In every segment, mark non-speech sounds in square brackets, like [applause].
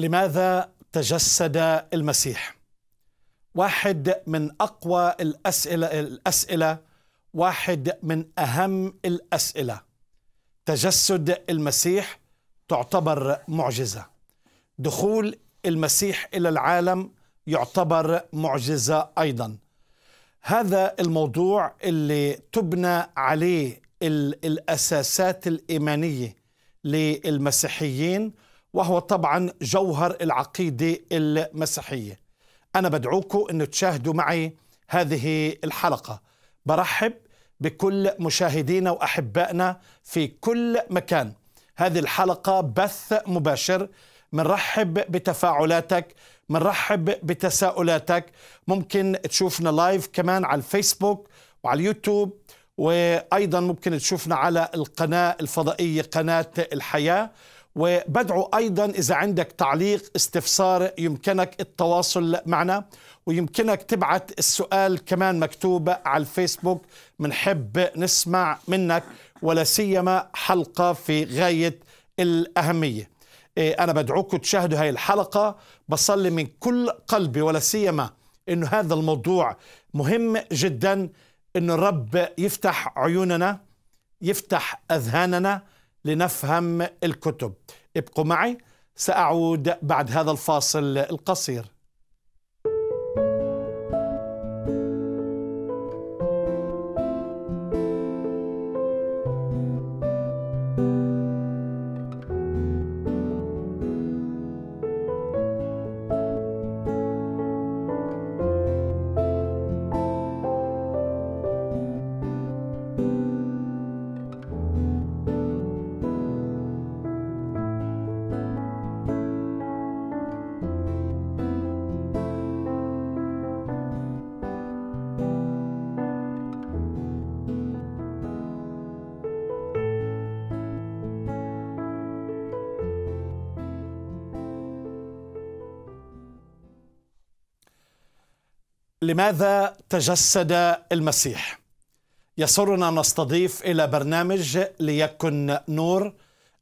لماذا تجسد المسيح؟ واحد من أقوى الأسئلة, الأسئلة واحد من أهم الأسئلة تجسد المسيح تعتبر معجزة دخول المسيح إلى العالم يعتبر معجزة أيضا هذا الموضوع اللي تبنى عليه الأساسات الإيمانية للمسيحيين وهو طبعا جوهر العقيدة المسيحية أنا بدعوكم أن تشاهدوا معي هذه الحلقة برحب بكل مشاهدينا وأحبائنا في كل مكان هذه الحلقة بث مباشر منرحب بتفاعلاتك منرحب بتساؤلاتك ممكن تشوفنا لايف كمان على الفيسبوك وعلى اليوتيوب وأيضا ممكن تشوفنا على القناة الفضائية قناة الحياة وبدعو أيضا إذا عندك تعليق استفسار يمكنك التواصل معنا ويمكنك تبعت السؤال كمان مكتوب على الفيسبوك منحب نسمع منك ولا سيما حلقة في غاية الأهمية إيه، أنا بدعوكم تشاهدوا هاي الحلقة بصلي من كل قلبي ولا سيما أنه هذا الموضوع مهم جدا انه الرب يفتح عيوننا يفتح أذهاننا لنفهم الكتب ابقوا معي ساعود بعد هذا الفاصل القصير بماذا تجسد المسيح؟ يسرنا نستضيف إلى برنامج ليكن نور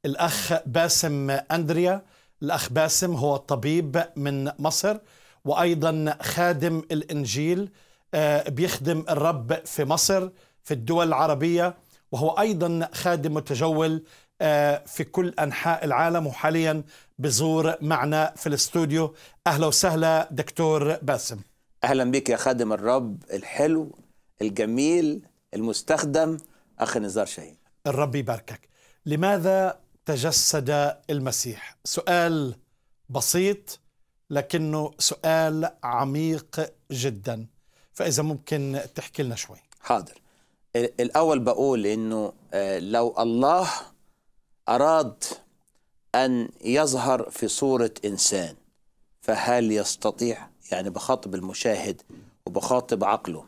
الأخ باسم أندريا الأخ باسم هو طبيب من مصر وأيضا خادم الإنجيل آه، بيخدم الرب في مصر في الدول العربية وهو أيضا خادم متجول آه، في كل أنحاء العالم وحاليا بزور معنا في الاستوديو أهلا وسهلا دكتور باسم اهلا بيك يا خادم الرب الحلو الجميل المستخدم اخ نزار شاهين الرب يباركك لماذا تجسد المسيح سؤال بسيط لكنه سؤال عميق جدا فاذا ممكن تحكي لنا شوي حاضر الاول بقول انه آه، لو الله اراد ان يظهر في صوره انسان فهل يستطيع يعني بخاطب المشاهد وبخاطب عقله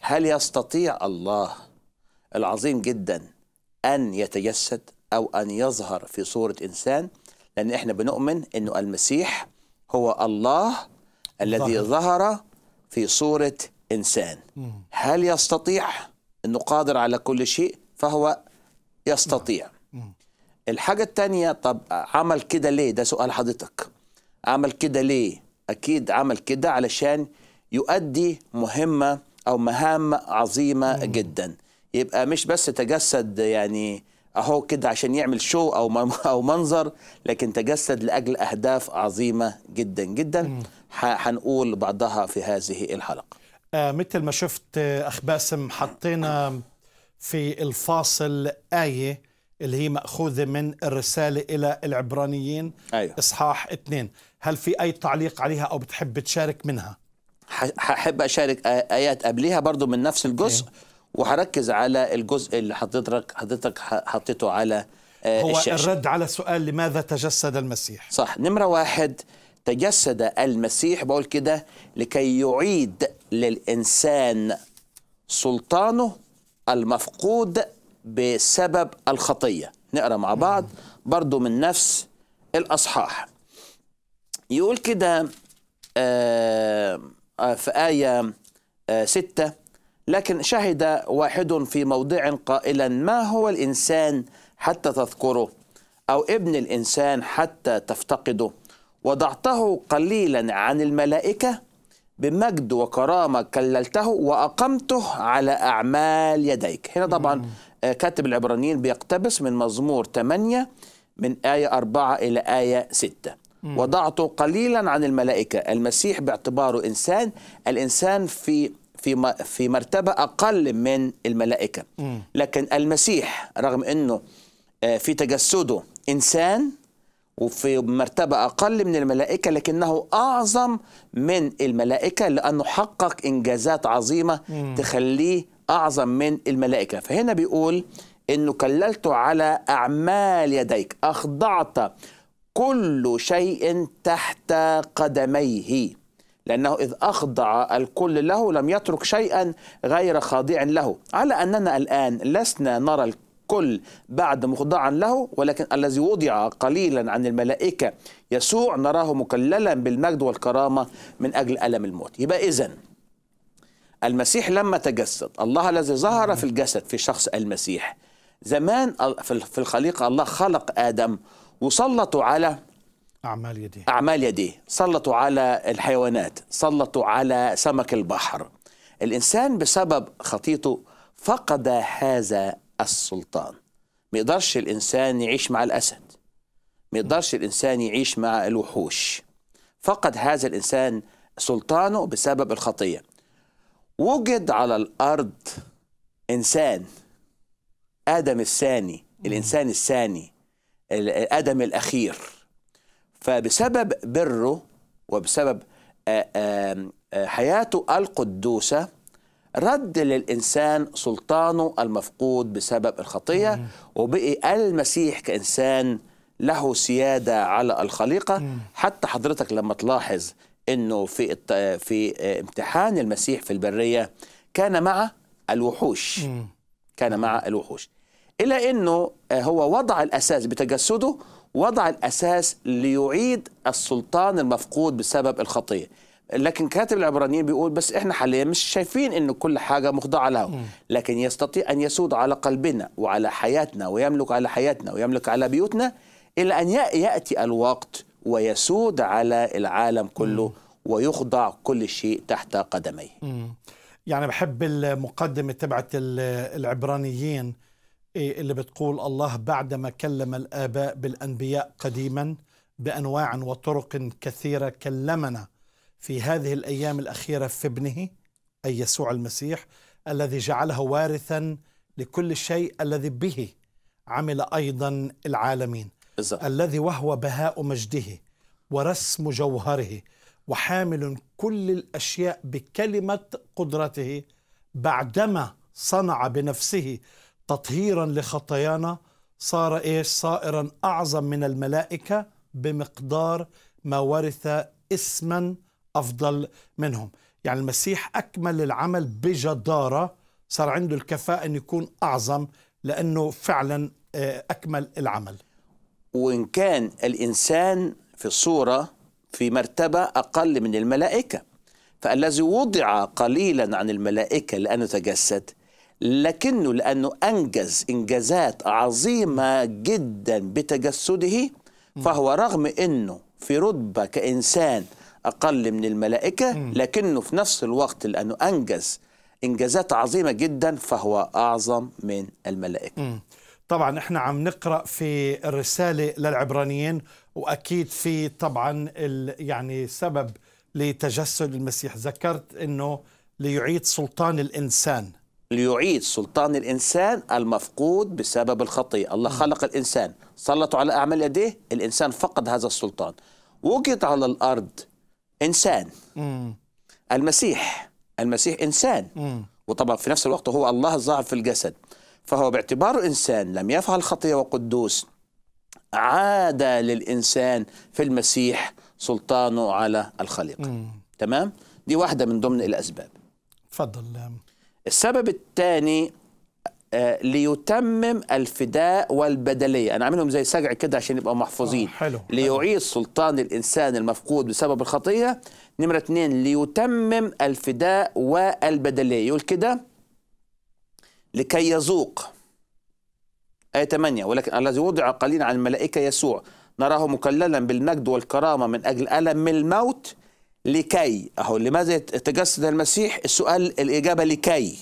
هل يستطيع الله العظيم جدا أن يتجسد أو أن يظهر في صورة إنسان لأن إحنا بنؤمن أنه المسيح هو الله الذي ظهر في صورة إنسان هل يستطيع أنه قادر على كل شيء فهو يستطيع الحاجة الثانيه طب عمل كده ليه ده سؤال حضرتك عمل كده ليه اكيد عمل كده علشان يؤدي مهمه او مهام عظيمه مم. جدا يبقى مش بس تجسد يعني اهو كده عشان يعمل شو او او منظر لكن تجسد لاجل اهداف عظيمه جدا جدا هنقول بعضها في هذه الحلقه آه مثل ما شفت آه، اخ باسم حطينا في الفاصل ايه اللي هي ماخوذه من الرساله الى العبرانيين أيوه. اصحاح اثنين هل في أي تعليق عليها أو بتحب تشارك منها هحب أشارك آيات قبلها برضو من نفس الجزء okay. إيه. وهركز على الجزء اللي حضرتك حضرتك حطيته على آه، هو الشاشة. الرد على سؤال لماذا تجسد المسيح صح نمرة واحد تجسد المسيح بقول كده لكي يعيد للإنسان سلطانه المفقود بسبب الخطية نقرأ مع بعض برضو من نفس الأصحاح يقول كده آه، آه، في آية آه، ستة لكن شهد واحد في موضع قائلا ما هو الإنسان حتى تذكره أو ابن الإنسان حتى تفتقده وضعته قليلا عن الملائكة بمجد وكرامة كللته وأقمته على أعمال يديك هنا طبعا كاتب العبرانيين بيقتبس من مزمور 8 من آية 4 إلى آية 6 وضعته قليلا عن الملائكة المسيح باعتباره إنسان الإنسان في في في مرتبة أقل من الملائكة لكن المسيح رغم أنه آه، في تجسده إنسان وفي مرتبة أقل من الملائكة لكنه أعظم من الملائكة لأنه حقق إنجازات عظيمة تخليه أعظم من الملائكة فهنا بيقول أنه كللت على أعمال يديك أخضعت كل شيء تحت قدميه لأنه إذ أخضع الكل له لم يترك شيئا غير خاضع له على أننا الآن لسنا نرى الكل بعد مخضعا له ولكن الذي وضع قليلا عن الملائكة يسوع نراه مكللا بالمجد والكرامة من أجل ألم الموت يبقى إذن المسيح لما تجسد الله الذي ظهر في الجسد في شخص المسيح زمان في الخليقة الله خلق آدم وسلطوا على أعمال يديه أعمال يديه سلطوا على الحيوانات سلطوا على سمك البحر الإنسان بسبب خطيته فقد هذا السلطان ما يقدرش الإنسان يعيش مع الأسد ما يقدرش الإنسان يعيش مع الوحوش فقد هذا الإنسان سلطانه بسبب الخطية وجد على الأرض إنسان آدم الثاني الإنسان الثاني الادم الأخير فبسبب بره وبسبب آه، آه، حياته القدوسة رد للإنسان سلطانه المفقود بسبب الخطية وبقي المسيح كإنسان له سيادة على الخليقة حتى حضرتك لما تلاحظ أنه في, في آه، امتحان المسيح في البرية كان مع الوحوش كان مع الوحوش إلى أنه آه، هو وضع الأساس بتجسده وضع الأساس ليعيد السلطان المفقود بسبب الخطية لكن كاتب العبرانيين بيقول بس احنا حاليا مش شايفين انه كل حاجه مخضعه له لكن يستطيع ان يسود على قلبنا وعلى حياتنا ويملك على حياتنا ويملك على بيوتنا الى ان ياتي الوقت ويسود على العالم كله ويخضع كل شيء تحت قدميه يعني بحب المقدمه تبعت العبرانيين إيه اللي بتقول الله بعدما كلم الآباء بالأنبياء قديما بأنواع وطرق كثيرة كلمنا في هذه الأيام الأخيرة في ابنه أي يسوع المسيح الذي جعله وارثا لكل شيء الذي به عمل أيضا العالمين بالزبط. الذي وهو بهاء مجده ورسم جوهره وحامل كل الأشياء بكلمة قدرته بعدما صنع بنفسه تطهيرا لخطايانا صار ايش صائرا اعظم من الملائكه بمقدار ما ورث اسما افضل منهم يعني المسيح اكمل العمل بجداره صار عنده الكفاءه ان يكون اعظم لانه فعلا آه، اكمل العمل وان كان الانسان في صوره في مرتبه اقل من الملائكه فالذي وضع قليلا عن الملائكه لانه تجسد لكنه لأنه أنجز إنجازات عظيمة جدا بتجسده فهو رغم أنه في رتبة كإنسان أقل من الملائكة لكنه في نفس الوقت لأنه أنجز إنجازات عظيمة جدا فهو أعظم من الملائكة طبعا احنا عم نقرا في الرساله للعبرانيين واكيد في طبعا يعني سبب لتجسد المسيح ذكرت انه ليعيد سلطان الانسان ليعيد سلطان الإنسان المفقود بسبب الخطية الله خلق الإنسان سلطوا على أعمال يديه الإنسان فقد هذا السلطان وجد على الأرض إنسان المسيح المسيح إنسان وطبعا في نفس الوقت هو الله الظاهر في الجسد فهو باعتباره إنسان لم يفعل خطية وقدوس عاد للإنسان في المسيح سلطانه على الخليقة تمام؟ دي واحدة من ضمن الأسباب تفضل السبب الثاني آه، ليتمم الفداء والبدلية أنا عاملهم زي سجع كده عشان يبقوا محفوظين آه، حلو. ليعيد سلطان الإنسان المفقود بسبب الخطية نمرة اثنين ليتمم الفداء والبدلية يقول كده لكي يذوق آية 8 ولكن الذي وضع قليلا عن الملائكة يسوع نراه مكللا بالمجد والكرامة من أجل ألم الموت لكي اهو لماذا تجسد المسيح السؤال الاجابه لكي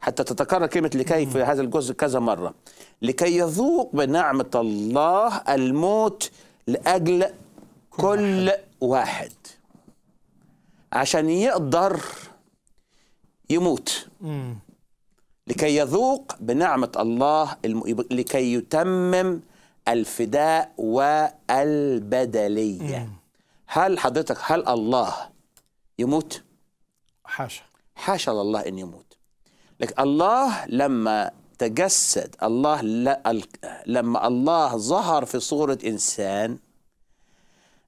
حتى تتكرر كلمه لكي في هذا الجزء كذا مره لكي يذوق بنعمه الله الموت لاجل كل واحد عشان يقدر يموت لكي يذوق بنعمه الله لكي يتمم الفداء والبدليه هل حضرتك هل الله يموت؟ حاشا حاشا لله ان يموت لكن الله لما تجسد الله لما الله ظهر في صورة إنسان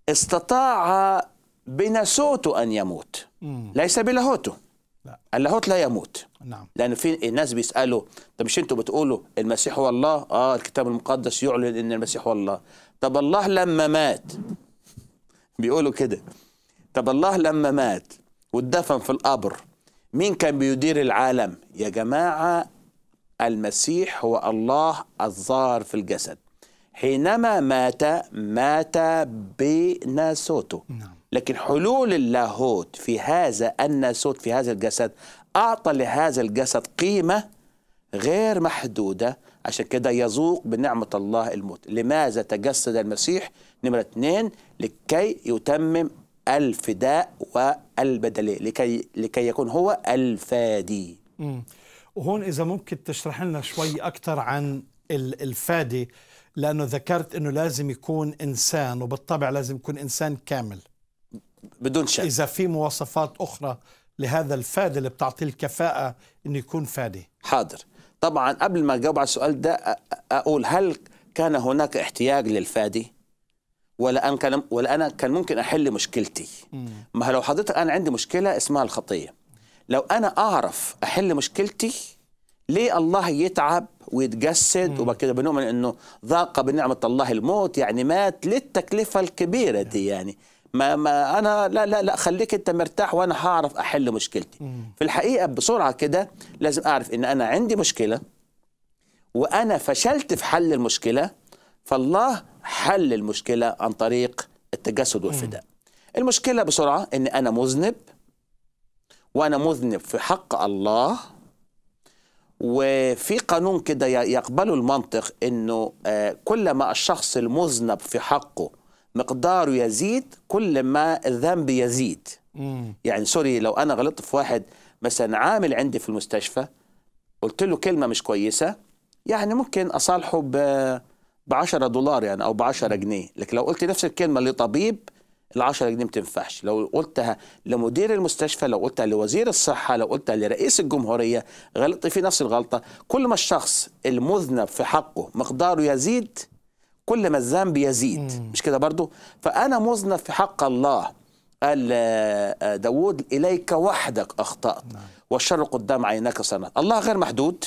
استطاع بنسوته أن يموت مم. ليس بلاهوته لا. اللاهوت لا يموت نعم. لأن في الناس بيسألوا طب مش أنتوا بتقولوا المسيح هو الله آه الكتاب المقدس يعلن أن المسيح هو الله طب الله لما مات بيقولوا كده طب الله لما مات واتدفن في القبر مين كان بيدير العالم يا جماعة المسيح هو الله الظاهر في الجسد حينما مات مات بناسوته نعم. لكن حلول اللاهوت في هذا الناسوت في هذا الجسد أعطى لهذا الجسد قيمة غير محدودة عشان كده يذوق بنعمة الله الموت لماذا تجسد المسيح نمرة اثنين لكي يتمم الفداء والبدلة لكي, لكي يكون هو الفادي مم. وهون إذا ممكن تشرح لنا شوي أكثر عن الفادي لأنه ذكرت أنه لازم يكون إنسان وبالطبع لازم يكون إنسان كامل بدون شك إذا في مواصفات أخرى لهذا الفادي اللي بتعطيه الكفاءة أنه يكون فادي حاضر طبعا قبل ما اجاوب على السؤال ده اقول هل كان هناك احتياج للفادي ولا انا كان ولا انا كان ممكن احل مشكلتي ما لو حضرتك انا عندي مشكله اسمها الخطيه لو انا اعرف احل مشكلتي ليه الله يتعب ويتجسد وبعد كده بنؤمن انه ذاق بنعمه الله الموت يعني مات للتكلفه الكبيره دي نعم. يعني ما, ما انا لا لا لا خليك انت مرتاح وانا هعرف احل مشكلتي في الحقيقه بسرعه كده لازم اعرف ان انا عندي مشكله وانا فشلت في حل المشكله فالله حل المشكله عن طريق التجسد والفداء المشكله بسرعه ان انا مذنب وانا مذنب في حق الله وفي قانون كده يقبله المنطق انه آه، كلما الشخص المذنب في حقه مقداره يزيد كل ما الذنب يزيد مم. يعني سوري لو انا غلطت في واحد مثلا عامل عندي في المستشفى قلت له كلمه مش كويسه يعني ممكن اصالحه ب ب 10 دولار يعني او ب 10 جنيه لكن لو قلت نفس الكلمه لطبيب ال 10 جنيه ما تنفعش لو قلتها لمدير المستشفى لو قلتها لوزير الصحه لو قلتها لرئيس الجمهوريه غلطت في نفس الغلطه كل ما الشخص المذنب في حقه مقداره يزيد كل ما الذنب يزيد مم. مش كده برضو فأنا مذنب في حق الله قال آه، آه، داود إليك وحدك أخطأت نعم. والشر قدام عينك سنة الله غير محدود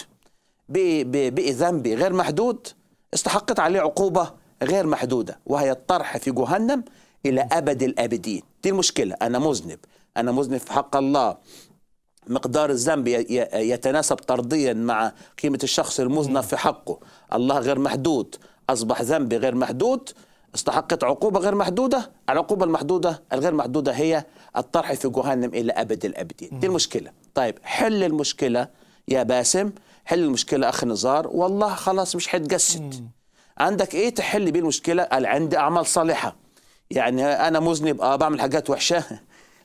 بقي ذنبي غير محدود استحقت عليه عقوبة غير محدودة وهي الطرح في جهنم إلى أبد الآبدين دي المشكلة أنا مذنب أنا مذنب في حق الله مقدار الذنب يتناسب طرديا مع قيمة الشخص المذنب في حقه الله غير محدود أصبح ذنب غير محدود استحقت عقوبة غير محدودة العقوبة المحدودة الغير محدودة هي الطرح في جهنم إلى أبد الأبدين دي المشكلة طيب حل المشكلة يا باسم حل المشكلة أخ نزار والله خلاص مش حتجسد عندك إيه تحل بيه المشكلة قال عندي أعمال صالحة يعني أنا مذنب أه بعمل حاجات وحشة [laughs]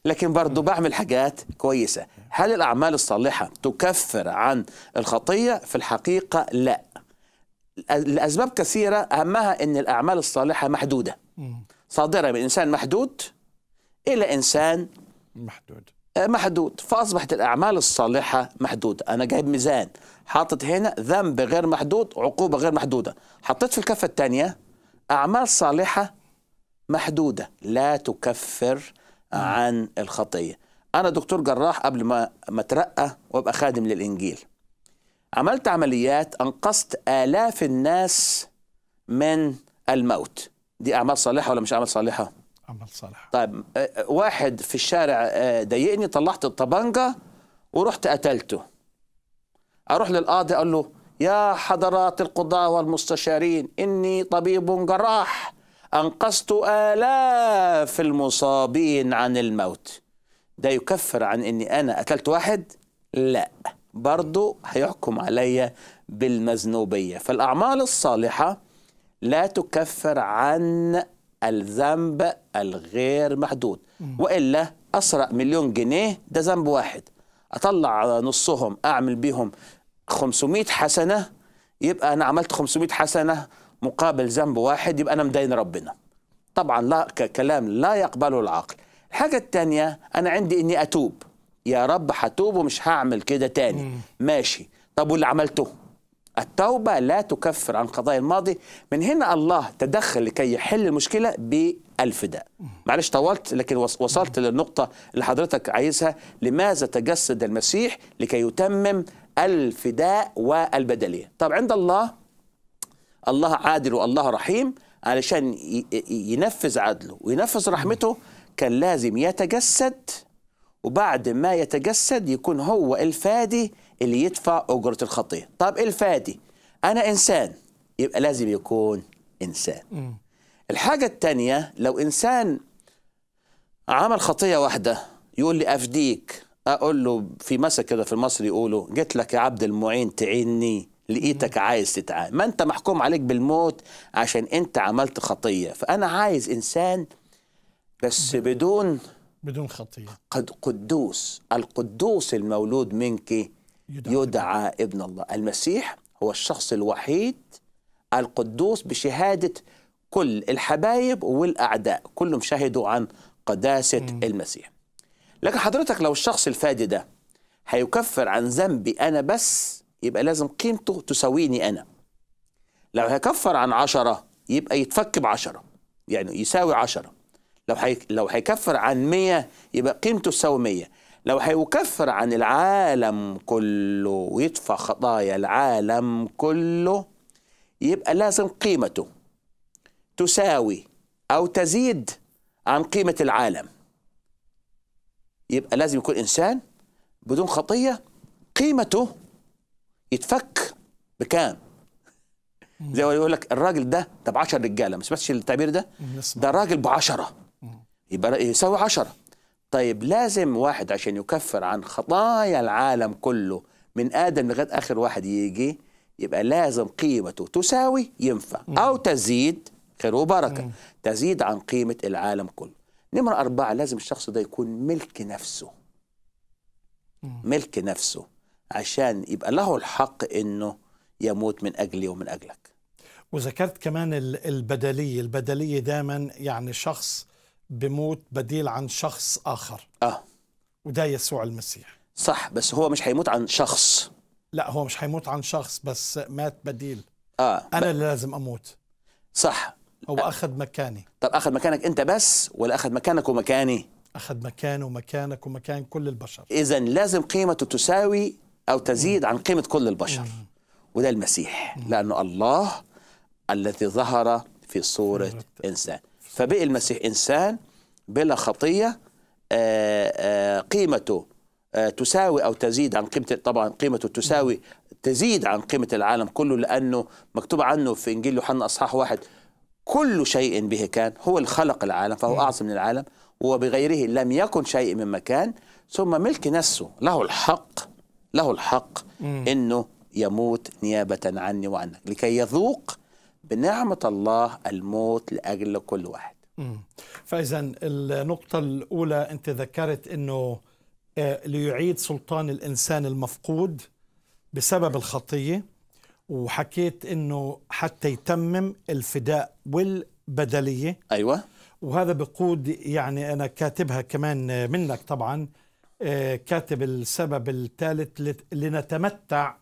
لكن برضه بعمل حاجات كويسة هل الأعمال الصالحة تكفر عن الخطية؟ في الحقيقة لا الأسباب كثيرة أهمها أن الأعمال الصالحة محدودة صادرة من إنسان محدود إلى إنسان محدود آه، محدود فأصبحت الأعمال الصالحة محدودة أنا جايب ميزان حاطط هنا ذنب غير محدود عقوبة غير محدودة حطيت في الكفة الثانية أعمال صالحة محدودة لا تكفر عن الخطية أنا دكتور جراح قبل ما ما أترقى وأبقى خادم للإنجيل عملت عمليات انقذت الاف الناس من الموت دي اعمال صالحه ولا مش اعمال صالحه اعمال صالحه طيب آه، آه، واحد في الشارع آه، ضايقني طلعت الطبنجه ورحت قتلته اروح للقاضي اقول له يا حضرات القضاة والمستشارين إني طبيب جراح أنقذت آلاف المصابين عن الموت ده يكفر عن إني أنا قتلت واحد؟ لا برضه هيحكم عليا بالمذنوبية فالأعمال الصالحة لا تكفر عن الذنب الغير محدود وإلا أسرق مليون جنيه ده ذنب واحد أطلع نصهم أعمل بيهم 500 حسنة يبقى أنا عملت 500 حسنة مقابل ذنب واحد يبقى أنا مدين ربنا طبعا لا كلام لا يقبله العقل الحاجة الثانية أنا عندي إني أتوب يا رب هتوب ومش هعمل كده تاني مم. ماشي طب واللي عملته التوبة لا تكفر عن قضايا الماضي من هنا الله تدخل لكي يحل المشكلة بالفداء معلش طولت لكن وصلت للنقطة اللي حضرتك عايزها لماذا تجسد المسيح لكي يتمم الفداء والبدلية طب عند الله الله عادل والله رحيم علشان ينفذ عدله وينفذ رحمته كان لازم يتجسد وبعد ما يتجسد يكون هو الفادي اللي يدفع أجرة الخطية طب الفادي أنا إنسان يبقى لازم يكون إنسان الحاجة الثانية لو إنسان عمل خطية واحدة يقول لي أفديك أقول له في مثل كده في المصري يقولوا جيت لك يا عبد المعين تعيني لقيتك عايز تتعامل ما أنت محكوم عليك بالموت عشان أنت عملت خطية فأنا عايز إنسان بس بدون بدون خطية قد قدوس القدوس المولود منك يدعى, يدعى ابن الله المسيح هو الشخص الوحيد القدوس بشهادة كل الحبايب والأعداء كلهم شهدوا عن قداسة م. المسيح لكن حضرتك لو الشخص الفادي ده هيكفر عن ذنبي أنا بس يبقى لازم قيمته تساويني أنا لو هيكفر عن عشرة يبقى يتفك بعشرة يعني يساوي عشرة لو حي... لو هيكفر عن 100 يبقى قيمته تساوي 100 لو هيكفر عن العالم كله ويدفع خطايا العالم كله يبقى لازم قيمته تساوي أو تزيد عن قيمة العالم يبقى لازم يكون إنسان بدون خطية قيمته يتفك بكام زي ما يقول لك الراجل ده ده ب 10 رجاله ما سمعتش التعبير ده ده راجل ب 10 يبقى يساوي 10 طيب لازم واحد عشان يكفر عن خطايا العالم كله من آدم لغاية آخر واحد يجي يبقى لازم قيمته تساوي ينفع أو تزيد خير وبركة تزيد عن قيمة العالم كله نمرة أربعة لازم الشخص ده يكون ملك نفسه ملك نفسه عشان يبقى له الحق إنه يموت من أجلي ومن أجلك وذكرت كمان البدلية البدلية دايما يعني شخص بموت بديل عن شخص آخر آه وده يسوع المسيح صح بس هو مش هيموت عن شخص لا هو مش هيموت عن شخص بس مات بديل آه أنا ب... اللي لازم أموت صح هو أخذ مكاني طب أخذ مكانك أنت بس ولا أخذ مكانك ومكاني؟ أخذ مكانه ومكانك ومكان كل البشر إذا لازم قيمته تساوي أو تزيد م. عن قيمة كل البشر وده المسيح م. لأنه الله الذي ظهر في صورة إنسان فبقي المسيح إنسان بلا خطية آه، آه، قيمته آه، تساوي أو تزيد عن قيمة طبعا قيمته تساوي تزيد عن قيمة العالم كله لأنه مكتوب عنه في إنجيل يوحنا أصحاح واحد كل شيء به كان هو الخلق العالم فهو أعظم من العالم وبغيره لم يكن شيء مما كان ثم ملك نفسه له الحق له الحق انه يموت نيابه عني وعنك لكي يذوق بنعمة الله الموت لأجل كل واحد فإذا النقطة الأولى أنت ذكرت أنه آه، ليعيد سلطان الإنسان المفقود بسبب الخطية وحكيت أنه حتى يتمم الفداء والبدلية أيوة وهذا بقود يعني أنا كاتبها كمان منك طبعا آه، كاتب السبب الثالث لنتمتع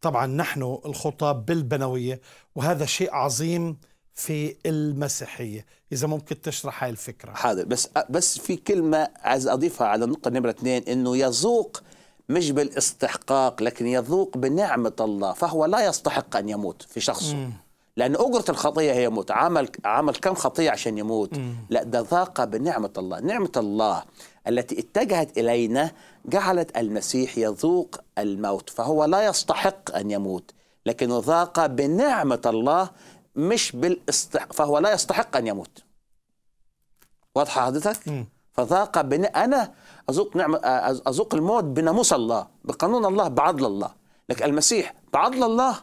طبعا نحن الخطاب بالبنوية وهذا شيء عظيم في المسيحية إذا ممكن تشرح هاي الفكرة حاضر بس بس في كلمة عايز أضيفها على النقطة نمرة اثنين إنه يذوق مش بالاستحقاق لكن يذوق بنعمة الله فهو لا يستحق أن يموت في شخصه م. لأن أجرة الخطية هي موت عمل عمل كم خطية عشان يموت م. لا ده ذاق بنعمة الله نعمة الله التي اتجهت الينا جعلت المسيح يذوق الموت فهو لا يستحق ان يموت لكن ذاق بنعمه الله مش بالاستحق فهو لا يستحق ان يموت واضحه حضرتك؟ فذاق بن... انا اذوق نعمه اذوق الموت بناموس الله بقانون الله بعدل الله لكن المسيح بعدل الله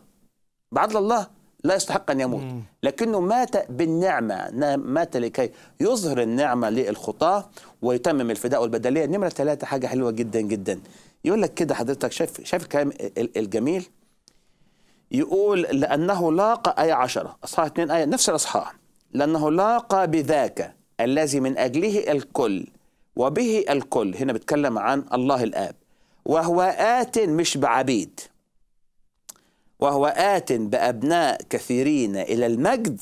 بعدل الله لا يستحق أن يموت لكنه مات بالنعمة مات لكي يظهر النعمة للخطاة ويتمم الفداء والبدلية نمرة ثلاثة حاجة حلوة جدا جدا يقول لك كده حضرتك شايف شايف الكلام الجميل يقول لأنه لاقى آية عشرة أصحاح اثنين آية نفس الأصحاح لأنه لاقى بذاك الذي من أجله الكل وبه الكل هنا بيتكلم عن الله الآب وهو آت مش بعبيد وهو آت بأبناء كثيرين إلى المجد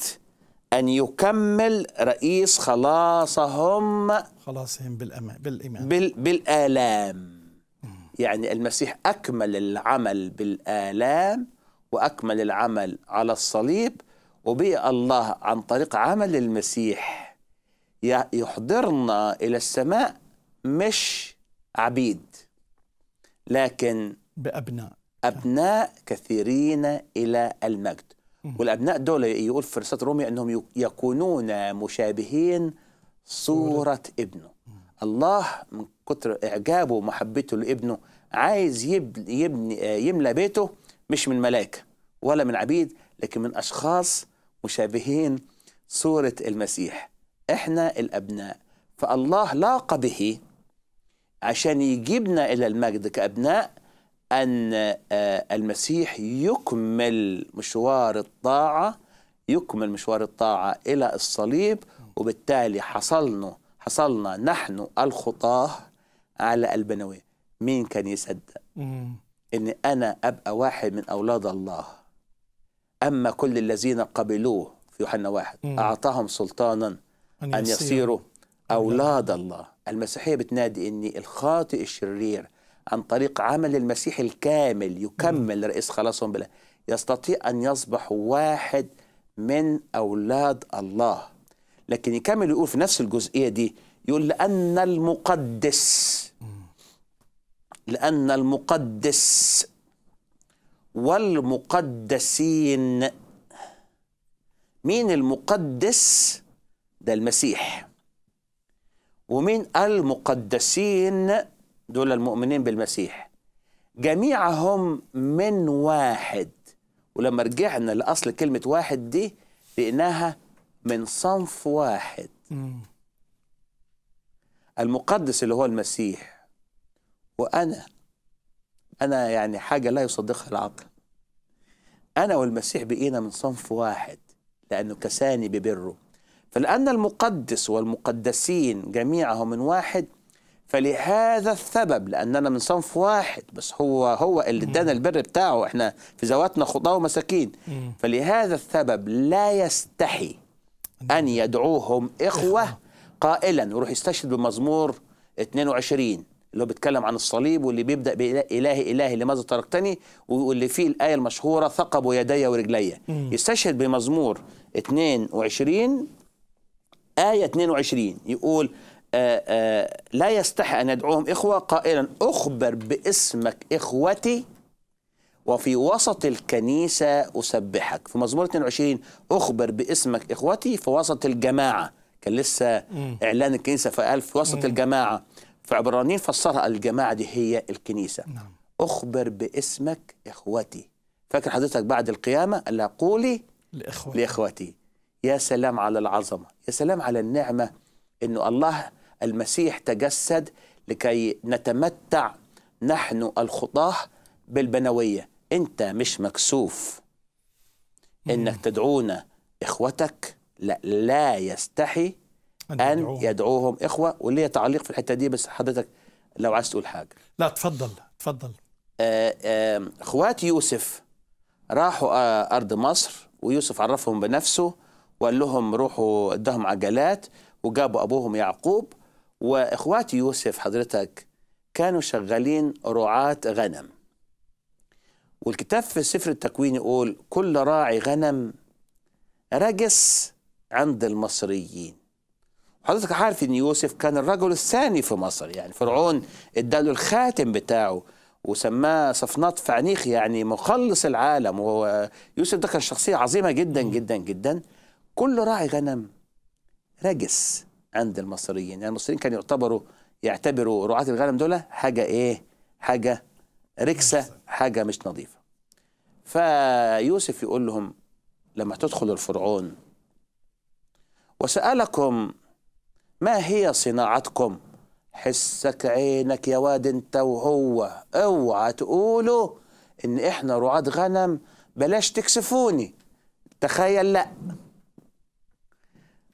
أن يكمل رئيس خلاصهم خلاصهم بالإيمان بال بالآلام يعني المسيح أكمل العمل بالآلام وأكمل العمل على الصليب وبقي الله عن طريق عمل المسيح يحضرنا إلى السماء مش عبيد لكن بأبناء أبناء كثيرين إلى المجد والأبناء دول يقول في رسالة رومية أنهم يكونون مشابهين صورة ابنه الله من كتر إعجابه ومحبته لابنه عايز يبني, يملى بيته مش من ملائكة ولا من عبيد لكن من أشخاص مشابهين صورة المسيح إحنا الأبناء فالله لاقى به عشان يجيبنا إلى المجد كأبناء أن آه، المسيح يكمل مشوار الطاعة يكمل مشوار الطاعة إلى الصليب وبالتالي حصلنا حصلنا نحن الخطاة على البنوي مين كان يصدق إن أنا أبقى واحد من أولاد الله أما كل الذين قبلوه في يوحنا واحد أعطاهم سلطانا أن يصيروا أولاد الله المسيحية بتنادي إني الخاطئ الشرير عن طريق عمل المسيح الكامل يكمل نعم. رئيس خلاصهم بلا يستطيع أن يصبح واحد من أولاد الله لكن يكمل يقول في نفس الجزئية دي يقول لأن المقدس لأن المقدس والمقدسين مين المقدس ده المسيح ومين المقدسين دول المؤمنين بالمسيح جميعهم من واحد ولما رجعنا لأصل كلمة واحد دي لقيناها من صنف واحد المقدس اللي هو المسيح وأنا أنا يعني حاجة لا يصدقها العقل أنا والمسيح بقينا من صنف واحد لأنه كساني ببره فلأن المقدس والمقدسين جميعهم من واحد فلهذا السبب لاننا من صنف واحد بس هو هو اللي ادانا البر بتاعه احنا في ذواتنا خطاه ومساكين فلهذا السبب لا يستحي ان يدعوهم اخوه قائلا ويروح يستشهد بمزمور 22 اللي هو بيتكلم عن الصليب واللي بيبدا بإلهي إلهي لماذا تركتني واللي فيه الآية المشهورة ثقبوا يدي ورجلي يستشهد بمزمور 22 آية 22 يقول آه، آه، لا يستحي أن يدعوهم إخوة قائلا أخبر باسمك إخوتي وفي وسط الكنيسة أسبحك في مزمور 22 أخبر باسمك إخوتي في وسط الجماعة كان لسه إعلان الكنيسة فقال في وسط الجماعة الجماعة فعبرانيين فسرها الجماعة دي هي الكنيسة نعم. أخبر باسمك إخوتي فاكر حضرتك بعد القيامة قال قولي لإخوتي. لإخوتي يا سلام على العظمة يا سلام على النعمة إنه الله المسيح تجسد لكي نتمتع نحن الخطاه بالبنويه انت مش مكسوف انك تدعونا اخوتك لا لا يستحي ان يدعوهم اخوه وليه تعليق في الحته دي بس حضرتك لو عايز تقول حاجه لا تفضل تفضل آه، اخوات يوسف راحوا آه، ارض مصر ويوسف عرفهم بنفسه وقال لهم روحوا ادهم عجلات وجابوا ابوهم يعقوب واخوات يوسف حضرتك كانوا شغالين رعاة غنم والكتاب في سفر التكوين يقول كل راعي غنم رجس عند المصريين حضرتك عارف ان يوسف كان الرجل الثاني في مصر يعني فرعون اداله الخاتم بتاعه وسماه صفنات فعنيخ يعني مخلص العالم ويوسف ده كان شخصيه عظيمه جدا جدا جدا كل راعي غنم رجس عند المصريين يعني المصريين كانوا يعتبروا يعتبروا رعاة الغنم دول حاجة إيه حاجة ركسة حاجة مش نظيفة فيوسف يقول لهم لما تدخل الفرعون وسألكم ما هي صناعتكم حسك عينك يا واد انت وهو اوعى تقولوا ان احنا رعاة غنم بلاش تكسفوني تخيل لا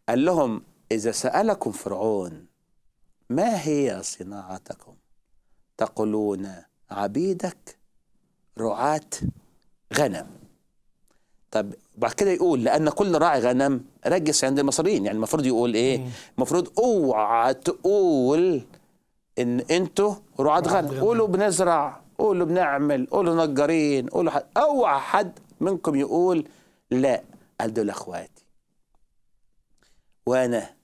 قال لهم إذا سألكم فرعون ما هي صناعتكم تقولون عبيدك رعاة غنم طب بعد كده يقول لأن كل راعي غنم رجس عند المصريين يعني المفروض يقول إيه المفروض أوعى تقول إن أنتوا رعاة غنم قولوا بنزرع قولوا بنعمل قولوا نجارين قولوا حد أوعى حد منكم يقول لا قال دول إخواتي وأنا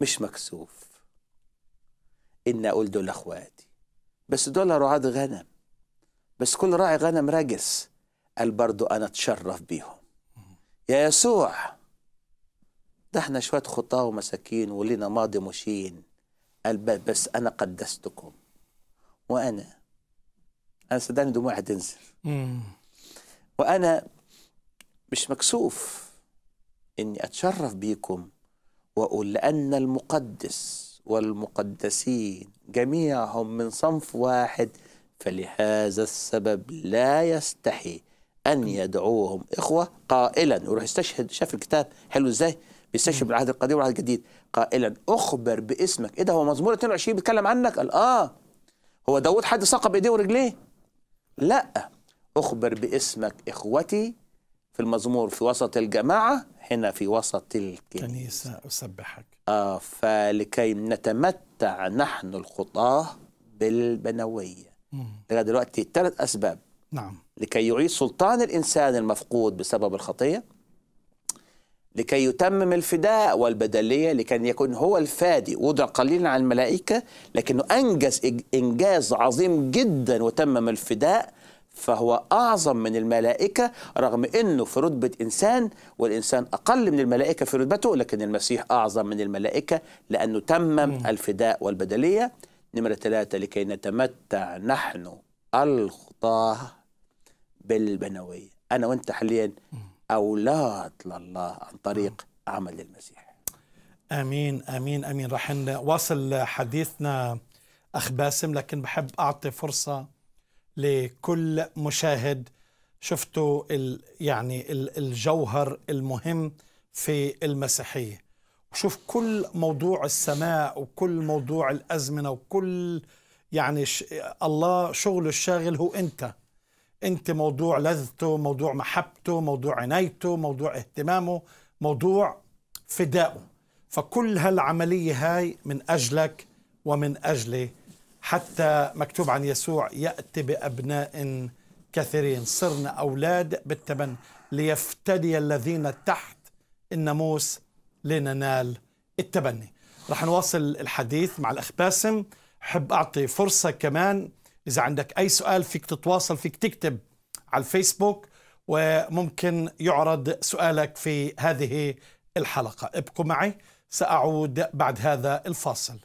مش مكسوف إن أقول دول أخواتي بس دول رعاة غنم بس كل راعي غنم رجس قال برضو أنا أتشرف بيهم يا يسوع ده احنا شوية خطاة ومساكين ولينا ماضي مشين قال بس أنا قدستكم وأنا أنا صدقني دموعي هتنزل وأنا مش مكسوف إني أتشرف بيكم وأقول لأن المقدس والمقدسين جميعهم من صنف واحد فلهذا السبب لا يستحي أن يدعوهم إخوة قائلا يروح يستشهد شاف الكتاب حلو إزاي بيستشهد بالعهد القديم والعهد الجديد قائلا أخبر باسمك إيه ده هو مزمور 22 بيتكلم عنك قال آه هو داود حد ساق بإيديه ورجليه لا أخبر باسمك إخوتي في المزمور في وسط الجماعة هنا في وسط الكنيسة أسبحك آه فلكي نتمتع نحن الخطاة بالبنوية لغاية دلوقتي ثلاث أسباب نعم لكي يعيد سلطان الإنسان المفقود بسبب الخطية لكي يتمم الفداء والبدلية لكي يكون هو الفادي وضع قليلا عن الملائكة لكنه أنجز إنجاز عظيم جدا وتمم الفداء فهو أعظم من الملائكة رغم أنه في رتبة إنسان والإنسان أقل من الملائكة في رتبته لكن المسيح أعظم من الملائكة لأنه تمم الفداء والبدلية نمرة ثلاثة لكي نتمتع نحن الخطاة بالبنوية أنا وأنت حاليا أولاد لله عن طريق عمل المسيح آمين آمين آمين رح نواصل حديثنا أخ باسم لكن بحب أعطي فرصة لكل مشاهد شفتوا ال يعني ال الجوهر المهم في المسيحية وشوف كل موضوع السماء وكل موضوع الأزمنة وكل يعني الله شغله الشاغل هو أنت أنت موضوع لذته موضوع محبته موضوع عنايته موضوع اهتمامه موضوع فدائه فكل هالعملية هاي من أجلك ومن أجلي حتى مكتوب عن يسوع يأتي بأبناء كثيرين صرنا أولاد بالتبني ليفتدي الذين تحت الناموس لننال التبني رح نواصل الحديث مع الأخ باسم حب أعطي فرصة كمان إذا عندك أي سؤال فيك تتواصل فيك تكتب على الفيسبوك وممكن يعرض سؤالك في هذه الحلقة ابقوا معي سأعود بعد هذا الفاصل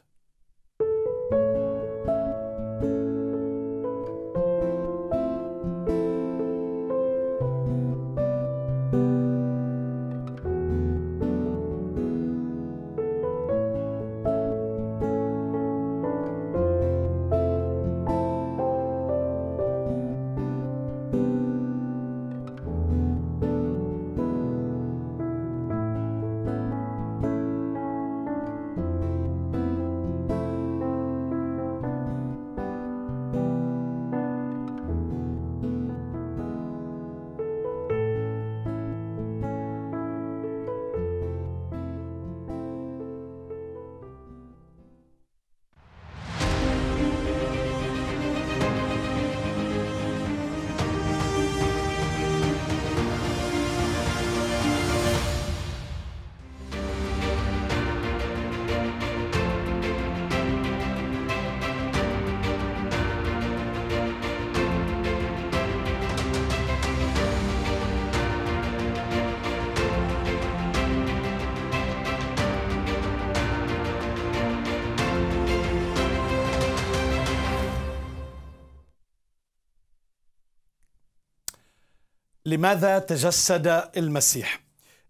لماذا تجسد المسيح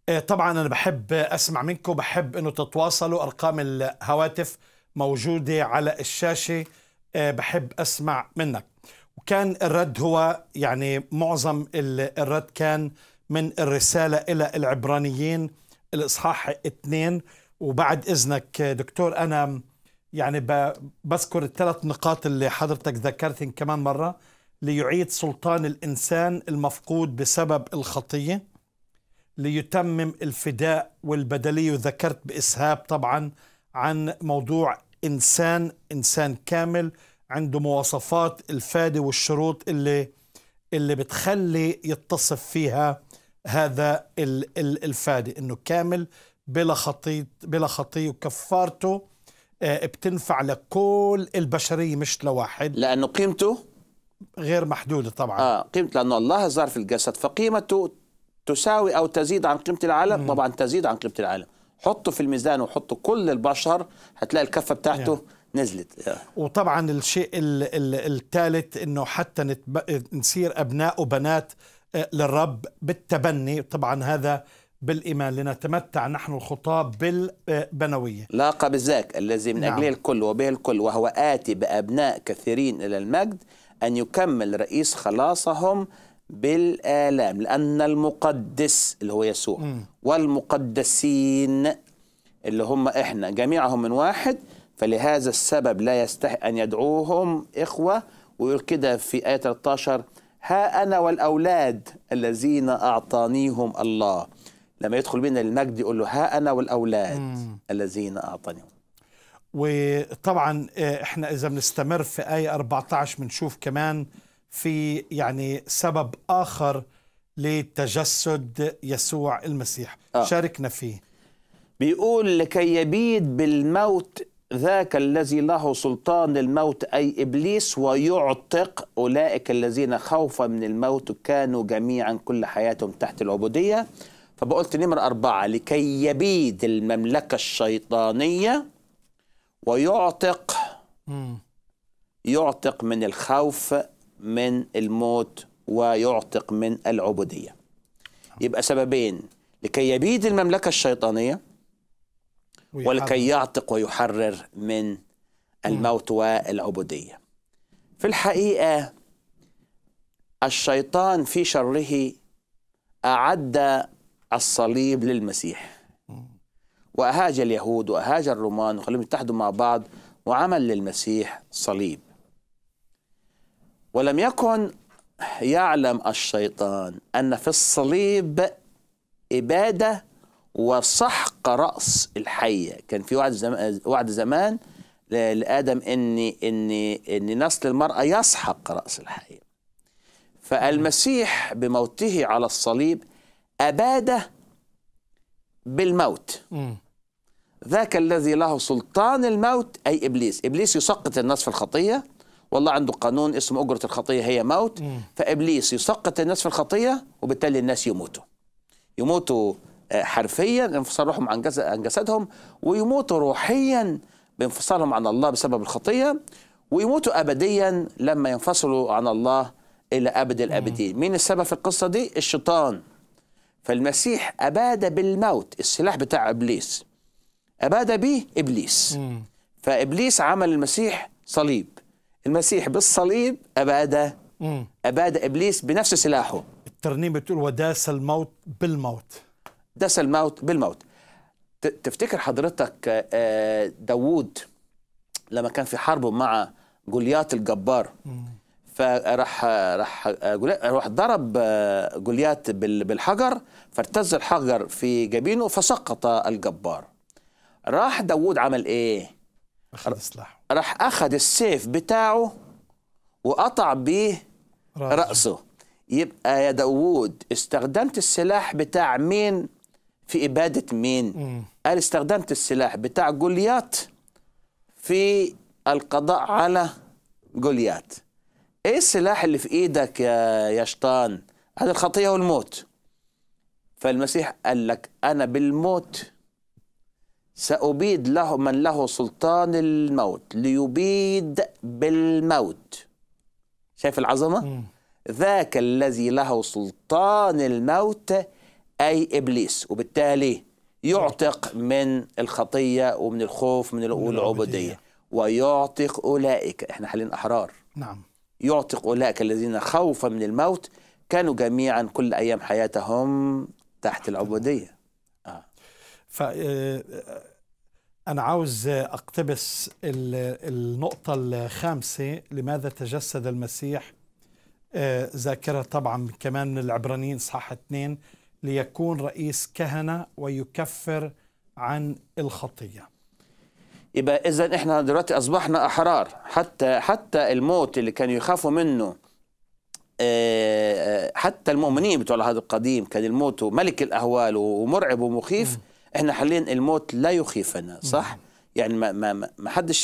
آه، طبعا أنا بحب أسمع منكم بحب أنه تتواصلوا أرقام الهواتف موجودة على الشاشة آه، بحب أسمع منك وكان الرد هو يعني معظم الرد كان من الرسالة إلى العبرانيين الإصحاح اثنين وبعد إذنك دكتور أنا يعني بذكر الثلاث نقاط اللي حضرتك ذكرتهم كمان مرة ليعيد سلطان الانسان المفقود بسبب الخطيه ليتمم الفداء والبدليه وذكرت باسهاب طبعا عن موضوع انسان انسان كامل عنده مواصفات الفاده والشروط اللي اللي بتخلي يتصف فيها هذا الفادي انه كامل بلا خطيه بلا خطيه وكفارته آه، بتنفع لكل البشريه مش لواحد لانه قيمته غير محدودة طبعا آه قيمة لأن الله زار في الجسد فقيمته تساوي أو تزيد عن قيمة العالم طبعا تزيد عن قيمة العالم حطه في الميزان وحطه كل البشر هتلاقي الكفة بتاعته يعني. نزلت يعني. وطبعا الشيء الثالث انه حتى نتب... نصير ابناء وبنات آه، للرب بالتبني طبعا هذا بالإيمان لنتمتع نحن الخطاب بالبنوية لاقى بالذاك الذي من نعم. أجله الكل وبه الكل وهو آتي بأبناء كثيرين إلى المجد أن يكمل رئيس خلاصهم بالآلام لأن المقدس اللي هو يسوع والمقدسين اللي هم إحنا جميعهم من واحد فلهذا السبب لا يستحق أن يدعوهم إخوة ويقول كده في آية 13 ها أنا والأولاد الذين أعطانيهم الله لما يدخل بنا المجد يقول له ها أنا والأولاد الذين أعطانيهم وطبعا آه، احنا اذا بنستمر في آية 14 بنشوف كمان في يعني سبب آخر لتجسد يسوع المسيح آه. شاركنا فيه بيقول لكي يبيد بالموت ذاك الذي له سلطان الموت أي إبليس ويعتق أولئك الذين خوفا من الموت كانوا جميعا كل حياتهم تحت العبودية فبقولت نمرة أربعة لكي يبيد المملكة الشيطانية ويعتق يعتق من الخوف من الموت ويعتق من العبودية آه. يبقى سببين لكي يبيد المملكة الشيطانية ولكي يعتق ويحرر من الموت والعبودية في الحقيقة الشيطان في شره أعد الصليب للمسيح وأهاج اليهود وأهاج الرومان وخليهم يتحدوا مع بعض وعمل للمسيح صليب ولم يكن يعلم الشيطان أن في الصليب إبادة وسحق رأس الحية كان في وعد زمان, وعد زمان لآدم إن إن إن نسل المرأة يسحق رأس الحية فالمسيح بموته على الصليب أباده بالموت م. ذاك الذي له سلطان الموت أي إبليس إبليس يسقط الناس في الخطية والله عنده قانون اسمه أجرة الخطية هي موت م. فإبليس يسقط الناس في الخطية وبالتالي الناس يموتوا يموتوا آه، حرفيا انفصال روحهم عن, عن جسدهم ويموتوا روحيا بانفصالهم عن الله بسبب الخطية ويموتوا أبديا لما ينفصلوا عن الله إلى أبد الأبدين مين السبب في القصة دي؟ الشيطان فالمسيح أباد بالموت السلاح بتاع إبليس أباد به إبليس مم. فإبليس عمل المسيح صليب المسيح بالصليب أباد أباد إبليس بنفس سلاحه الترنيمة بتقول وداس الموت بالموت داس الموت بالموت تفتكر حضرتك آه، آه، داوود لما كان في حربه مع جوليات الجبار مم. فراح راح راح ضرب آه، جوليات بالحجر فارتز الحجر في جبينه فسقط الجبار راح داوود عمل ايه أخذ راح اخذ السيف بتاعه وقطع بيه رأسه, رأسه. يبقى يا داوود استخدمت السلاح بتاع مين في إبادة مين قال استخدمت السلاح بتاع جوليات في القضاء على جوليات ايه السلاح اللي في ايدك يا يا شيطان هذا الخطيه والموت فالمسيح قال لك انا بالموت سأبيد له من له سلطان الموت ليبيد بالموت شايف العظمة؟ مم. ذاك الذي له سلطان الموت أي إبليس وبالتالي يعتق من الخطية ومن الخوف من والعبودية ويعتق أولئك إحنا حالين أحرار نعم يعتق أولئك الذين خوفا من الموت كانوا جميعا كل أيام حياتهم تحت العبودية آه. ف آه، أنا عاوز أقتبس النقطة الخامسة لماذا تجسد المسيح آه، ذاكرة طبعا كمان من العبرانيين صح اثنين ليكون رئيس كهنة ويكفر عن الخطية يبقى اذا احنا دلوقتي اصبحنا احرار حتى حتى الموت اللي كانوا يخافوا منه آه، آه، حتى المؤمنين بتوع العهد القديم كان الموت ملك الاهوال ومرعب ومخيف احنا حاليا الموت لا يخيفنا صح؟ يعني ما ما ما حدش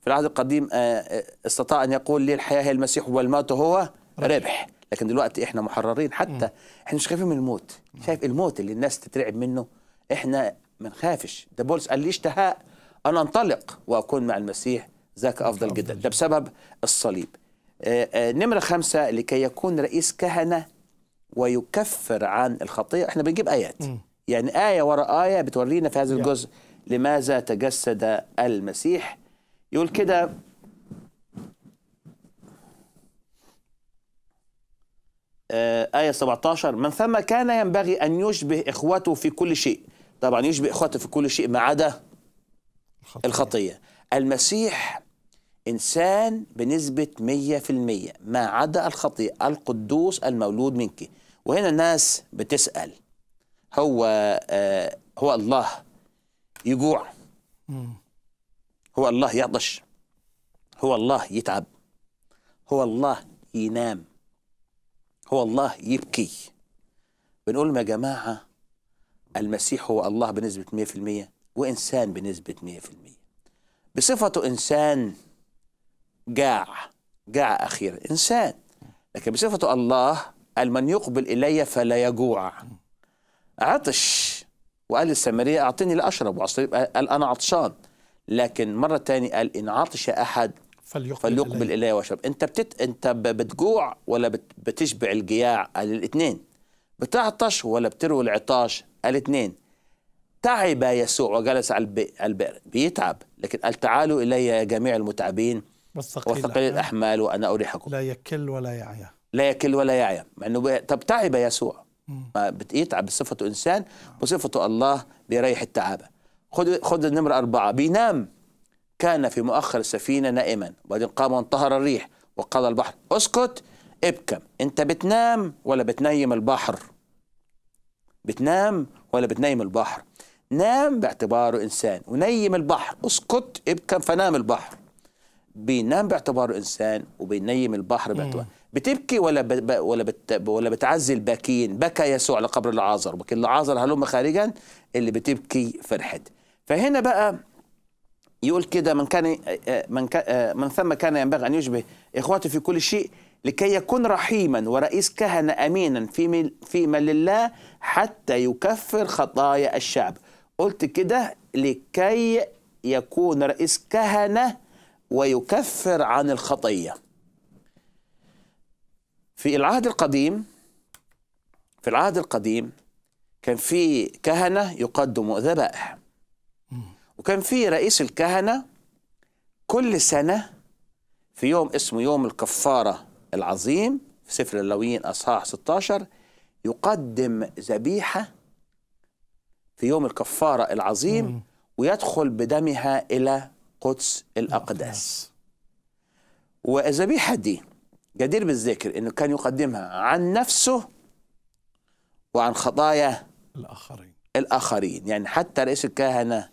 في العهد القديم آه، استطاع ان يقول لي الحياه هي المسيح والموت هو ربح لكن دلوقتي احنا محررين حتى احنا مش خايفين من الموت شايف الموت اللي الناس تترعب منه احنا ما نخافش ده بولس قال لي اشتهاء أن أنطلق وأكون مع المسيح ذاك أفضل جدا ده بسبب الصليب آه، آه، نمرة خمسة لكي يكون رئيس كهنة ويكفر عن الخطية احنا بنجيب آيات يعني آية وراء آية بتورينا في هذا الجزء لماذا تجسد المسيح يقول كده آه، آية 17 من ثم كان ينبغي أن يشبه إخوته في كل شيء طبعا يشبه إخوته في كل شيء ما عدا الخطية. الخطية المسيح إنسان بنسبة 100% ما عدا الخطية القدوس المولود منك وهنا الناس بتسأل هو آه، هو الله يجوع هو الله يعطش هو الله يتعب هو الله ينام هو الله يبكي بنقول لهم يا جماعة المسيح هو الله بنسبة 100% وإنسان بنسبة 100% بصفته إنسان جاع جاع أخيرا إنسان لكن بصفته الله قال من يقبل إلي فلا يجوع عطش وقال للسامرية أعطني لأشرب قال أنا عطشان لكن مرة تانية قال إن عطش أحد فليقبل, فليقبل إلي واشرب أنت بتت... أنت بتجوع ولا بت... بتشبع الجياع قال الاثنين بتعطش ولا بتروي العطاش قال الاثنين تعب يسوع وجلس على البئر بيتعب لكن قال تعالوا إلي يا جميع المتعبين وثقيل الأحمال وأنا أريحكم لا يكل ولا يعيا لا يكل ولا يعيا مع انه بي... طب تعب يسوع ما بيتعب بصفته انسان وصفته الله بيريح التعابه خد خد النمره اربعه بينام كان في مؤخر السفينه نائما وبعدين قام وانطهر الريح وقال البحر اسكت ابكم انت بتنام ولا بتنيم البحر بتنام ولا بتنيم البحر نام باعتباره إنسان ونيم البحر اسكت ابكى فنام البحر بينام باعتباره إنسان وبينيم البحر باعتباره بتبكي ولا ب... ولا بت... ولا بتعزي الباكين بكى يسوع على قبر العازر وكل العازر هلم خارجا اللي بتبكي فرحت فهنا بقى يقول كده من كان من كان من ثم كان ينبغي ان يشبه اخواته في كل شيء لكي يكون رحيما ورئيس كهنه امينا في في لله حتى يكفر خطايا الشعب قلت كده لكي يكون رئيس كهنة ويكفر عن الخطية في العهد القديم في العهد القديم كان في كهنة يقدموا ذبائح وكان في رئيس الكهنة كل سنة في يوم اسمه يوم الكفارة العظيم في سفر اللويين أصحاح 16 يقدم ذبيحة في يوم الكفارة العظيم مم. ويدخل بدمها إلى قدس الأقداس والذبيحة دي جدير بالذكر أنه كان يقدمها عن نفسه وعن خطايا الآخرين الآخرين يعني حتى رئيس الكهنة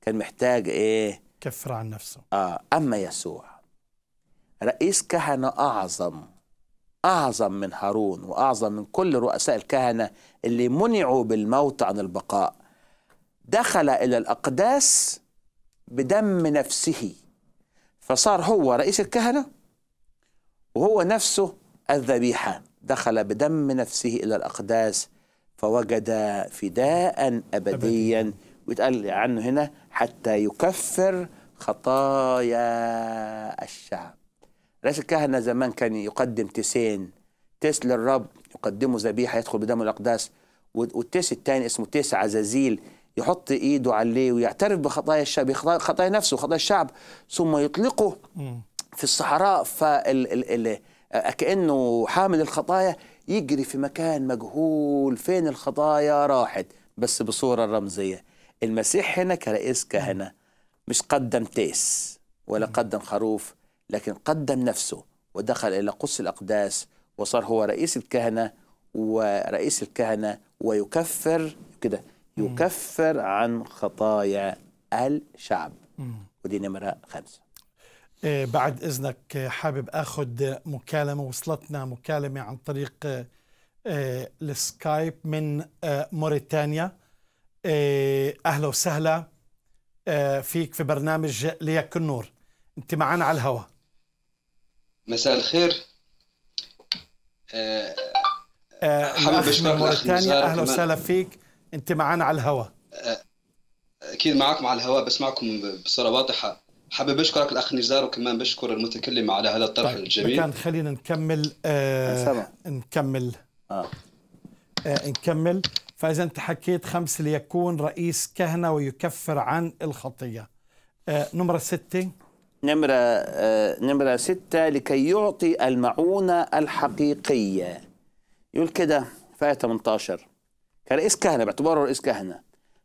كان محتاج إيه كفر عن نفسه آه أما يسوع رئيس كهنة أعظم أعظم من هارون وأعظم من كل رؤساء الكهنة اللي منعوا بالموت عن البقاء دخل إلى الأقداس بدم نفسه فصار هو رئيس الكهنة وهو نفسه الذبيحة دخل بدم نفسه إلى الأقداس فوجد فداء أبديا ويتقال عنه هنا حتى يكفر خطايا الشعب رئيس الكهنة زمان كان يقدم تسين تيس للرب يقدمه ذبيحة يدخل بدم الأقداس والتيس الثاني اسمه تيس عزازيل يحط ايده عليه ويعترف بخطايا الشعب خطايا نفسه خطايا الشعب ثم يطلقه في الصحراء كانه حامل الخطايا يجري في مكان مجهول فين الخطايا راحت بس بصورة رمزية المسيح هنا كرئيس كهنة مش قدم تيس ولا قدم خروف لكن قدم نفسه ودخل إلى قدس الأقداس وصار هو رئيس الكهنة ورئيس الكهنة ويكفر كده يكفر عن خطايا الشعب ودي نمرة خمسة إيه، بعد إذنك حابب أخذ مكالمة وصلتنا مكالمة عن طريق إيه، السكايب من إيه، موريتانيا أهلا وسهلا فيك في برنامج ليك النور أنت معنا على الهواء مساء الخير حابب أشكر موريتانيا أهلا وسهلا فيك انت معانا على الهواء اكيد معكم على الهواء بسمعكم بصوره واضحه حابب اشكرك الاخ نزار وكمان بشكر المتكلم على هذا الطرح طيب. الجميل كان خلينا نكمل آه نكمل آه. آه نكمل فاذا انت حكيت خمس ليكون رئيس كهنه ويكفر عن الخطيه آه نمره سته نمرة آه نمرة ستة لكي يعطي المعونة الحقيقية يقول كده في 18 رئيس كهنة باعتباره رئيس كهنة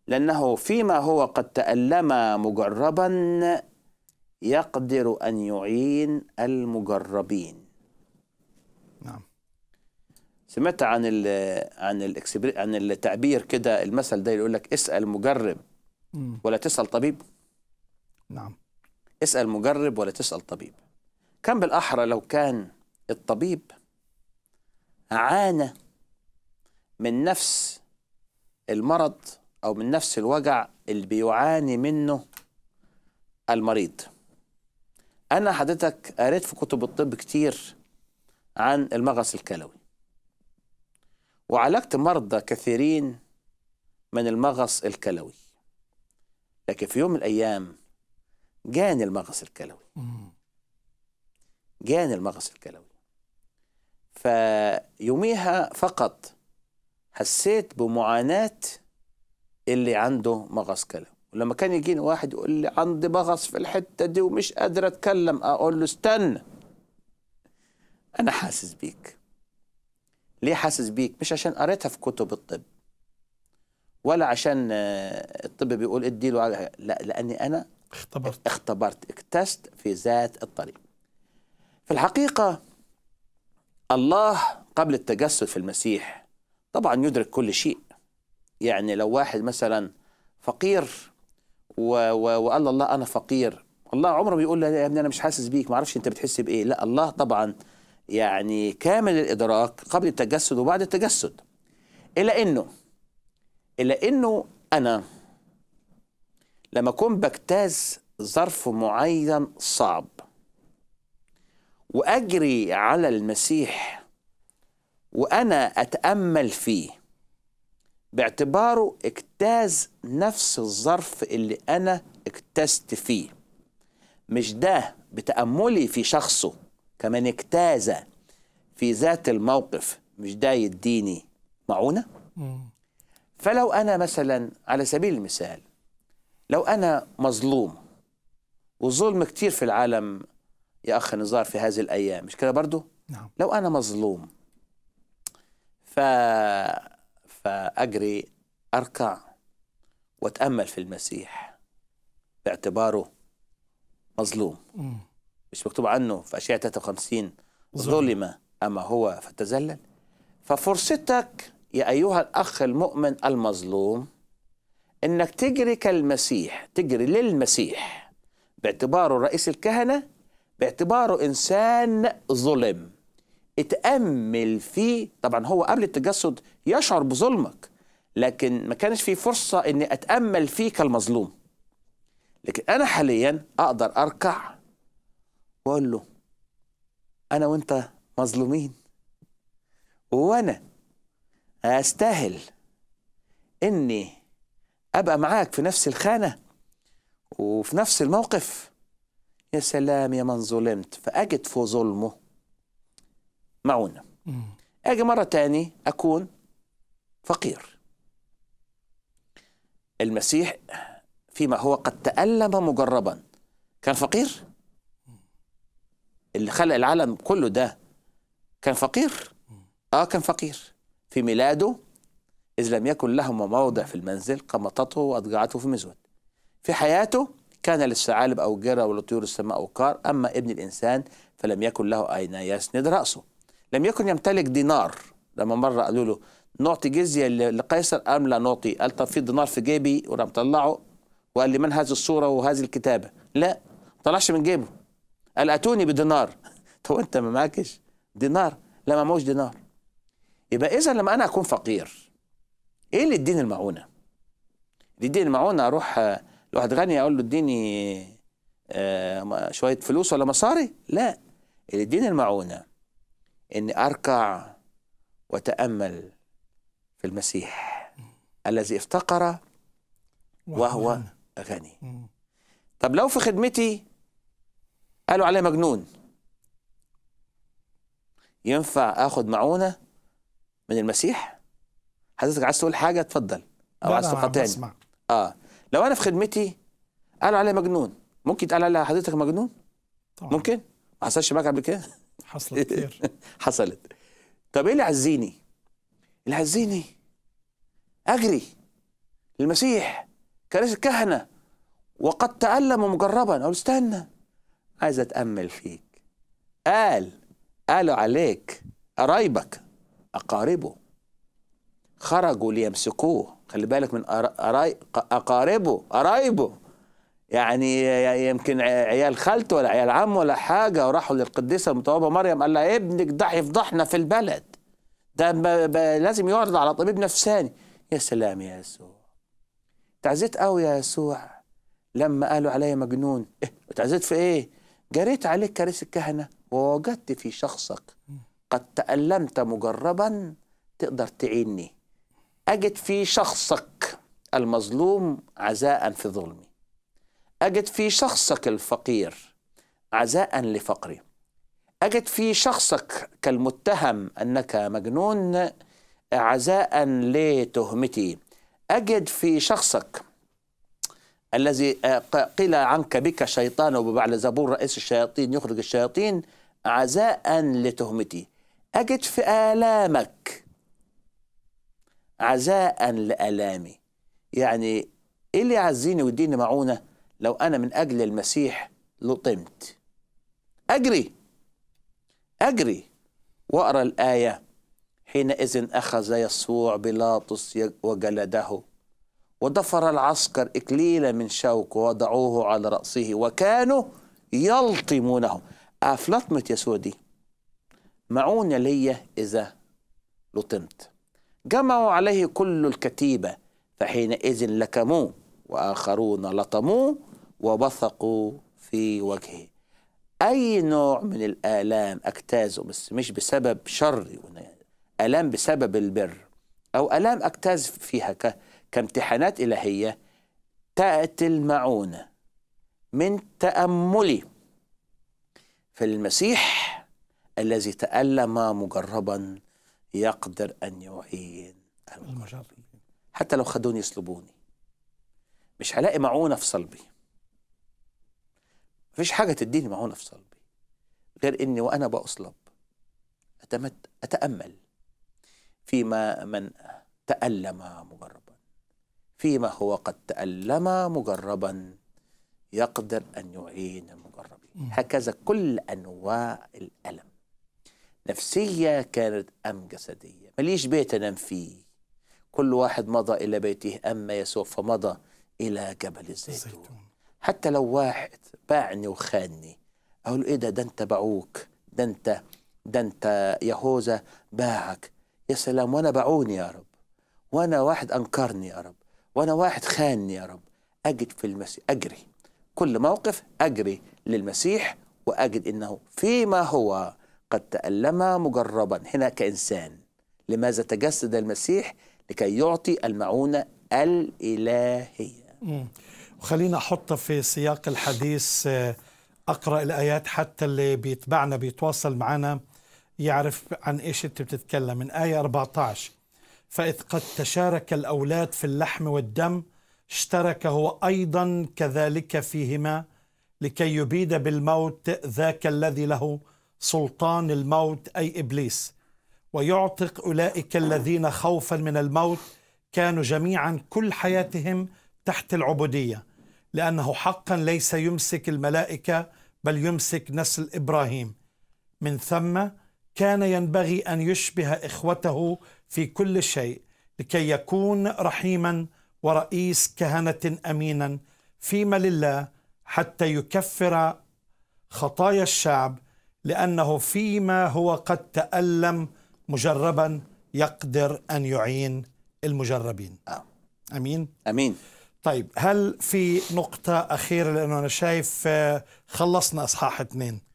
لأنه فيما هو قد تألم مجربا يقدر أن يعين المجربين نعم سمعت عن الـ عن الـ عن التعبير كده المثل ده يقول لك اسأل مجرب ولا تسأل طبيب نعم اسأل مجرب ولا تسأل طبيب كان بالأحرى لو كان الطبيب عانى من نفس المرض أو من نفس الوجع اللي بيعاني منه المريض أنا حضرتك قريت في كتب الطب كتير عن المغص الكلوي وعالجت مرضى كثيرين من المغص الكلوي لكن في يوم من الأيام جاني المغص الكلوي جاني المغص الكلوي فيوميها فقط حسيت بمعاناة اللي عنده مغص كلام ولما كان يجيني واحد يقول لي عندي مغص في الحتة دي ومش قادر أتكلم أقول له استنى أنا حاسس بيك ليه حاسس بيك؟ مش عشان قريتها في كتب الطب ولا عشان آه، الطب بيقول ادي على لا لأني أنا اختبرت اختبرت اكتست في ذات الطريق في الحقيقة الله قبل التجسد في المسيح طبعا يدرك كل شيء يعني لو واحد مثلا فقير و و وقال الله انا فقير الله عمره ما له يا ابني انا مش حاسس بيك ما اعرفش انت بتحس بايه لا الله طبعا يعني كامل الادراك قبل التجسد وبعد التجسد الا انه الا انه انا لما اكون بجتاز ظرف معين صعب واجري على المسيح وأنا أتأمل فيه باعتباره اجتاز نفس الظرف اللي أنا اجتزت فيه مش ده بتأملي في شخصه كمان اجتاز في ذات الموقف مش ده يديني معونة فلو أنا مثلا على سبيل المثال لو أنا مظلوم والظلم كتير في العالم يا أخ نزار في هذه الأيام مش كده برضو نعم. لو أنا مظلوم ف فأجري أركع وأتأمل في المسيح باعتباره مظلوم مش مكتوب عنه في أشياء 53 ظلم أما هو فتذلل ففرصتك يا أيها الأخ المؤمن المظلوم إنك تجري كالمسيح تجري للمسيح باعتباره رئيس الكهنة باعتباره إنسان ظلم اتأمل فيه طبعا هو قبل التجسد يشعر بظلمك لكن ما كانش في فرصة اني اتأمل فيه كالمظلوم لكن انا حاليا اقدر اركع واقول له انا وانت مظلومين وانا استاهل اني ابقى معاك في نفس الخانة وفي نفس الموقف يا سلام يا من ظلمت فاجد في ظلمه معونة أجي مرة تاني أكون فقير المسيح فيما هو قد تألم مجربا كان فقير اللي خلق العالم كله ده كان فقير آه كان فقير في ميلاده إذ لم يكن لهم موضع في المنزل قمطته وأضجعته في مزود في حياته كان للثعالب أو الجرة والطيور السماء أوكار أما ابن الإنسان فلم يكن له أين يسند رأسه لم يكن يمتلك دينار لما مرة قالوا له نعطي جزية لقيصر أم لا نعطي قال طب في دينار في جيبي وراح طلعه وقال لي من هذه الصورة وهذه الكتابة لا طلعش من جيبه قال أتوني بدينار [laughs] طب أنت ما معكش دينار لا ما معوش دينار يبقى إذا لما أنا أكون فقير إيه اللي يديني المعونة؟ اللي المعونة أروح لواحد غني أقول له اديني آه، شوية فلوس ولا مصاري؟ لا اللي يديني المعونة اني اركع واتامل في المسيح الذي افتقر وهو غني طب لو في خدمتي قالوا عليه مجنون ينفع اخد معونه من المسيح حضرتك عايز تقول حاجه اتفضل او عايز تقاطعني اه لو انا في خدمتي قالوا عليه مجنون ممكن يتقال على حضرتك مجنون طبعا. ممكن ما حصلش معاك قبل كده حصلت كتير [laughs] حصلت طب ايه اللي عزيني اللي عزيني اجري المسيح كرئيس الكهنه وقد تألم مجربا أقول استنى عايز أتأمل فيك قال قالوا عليك قرايبك أقاربه خرجوا ليمسكوه خلي بالك من أقاربه قرايبه يعني يمكن عيال خالته ولا عيال عمه ولا حاجه وراحوا للقديسه المتوابه مريم قال لها ابنك ده هيفضحنا في البلد ده لازم يعرض على طبيب نفساني يا سلام يا يسوع تعزيت قوي يا يسوع لما قالوا عليا مجنون إيه؟ تعزيت في ايه جريت عليك كراسي الكهنه ووجدت في شخصك قد تألمت مجربا تقدر تعيني أجد في شخصك المظلوم عزاء في ظلمي أجد في شخصك الفقير عزاء لفقري أجد في شخصك كالمتهم أنك مجنون عزاء لتهمتي أجد في شخصك الذي قيل عنك بك شيطان زبور رئيس الشياطين يخرج الشياطين عزاء لتهمتي أجد في آلامك عزاء لآلامي يعني إيه اللي يعزيني ويديني معونة لو أنا من أجل المسيح لطمت أجري أجري وأقرأ الآية حينئذ أخذ يسوع بيلاطس وجلده وضفر العسكر إكليلا من شوك ووضعوه على رأسه وكانوا يلطمونه أفلطمة آه، يسوع دي معونة لي إذا لطمت جمعوا عليه كل الكتيبة فحينئذ لكموه وآخرون لطموه وبثقوا في وجهه أي نوع من الآلام أجتازه بس مش بسبب شر آلام بسبب البر أو آلام أجتاز فيها ك... كامتحانات إلهية تأتي المعونة من تأملي في المسيح الذي تألم مجربا يقدر أن يعين المجربين حتى لو خدوني يسلبوني مش هلاقي معونة في صلبي مفيش حاجة تديني معونة في صلبي غير إني وأنا بأصلب أتمت أتأمل فيما من تألم مجربا فيما هو قد تألم مجربا يقدر أن يعين المجربين هكذا كل أنواع الألم نفسية كانت أم جسدية ماليش بيت أنام فيه كل واحد مضى إلى بيته أما يسوع فمضى إلى جبل الزيتون حتى لو واحد باعني وخاني اقول ايه ده ده انت باعوك ده انت ده انت يهوذا باعك يا سلام وانا باعوني يا رب وانا واحد انكرني يا رب وانا واحد خاني يا رب اجد في المسيح اجري كل موقف اجري للمسيح واجد انه فيما هو قد تالم مجربا هنا كانسان لماذا تجسد المسيح لكي يعطي المعونه الالهيه وخلينا أحطها في سياق الحديث آه، أقرأ الآيات حتى اللي بيتبعنا بيتواصل معنا يعرف عن إيش أنت بتتكلم من آية 14 فإذ قد تشارك الأولاد في اللحم والدم اشترك هو أيضا كذلك فيهما لكي يبيد بالموت ذاك الذي له سلطان الموت أي إبليس ويعتق أولئك الذين خوفا من الموت كانوا جميعا كل حياتهم تحت العبودية لأنه حقا ليس يمسك الملائكة بل يمسك نسل إبراهيم من ثم كان ينبغي أن يشبه إخوته في كل شيء لكي يكون رحيما ورئيس كهنة أمينا فيما لله حتى يكفر خطايا الشعب لأنه فيما هو قد تألم مجربا يقدر أن يعين المجربين آه. آمين أمين طيب هل في نقطة أخيرة لأنه أنا شايف آه، خلصنا أصحاح اثنين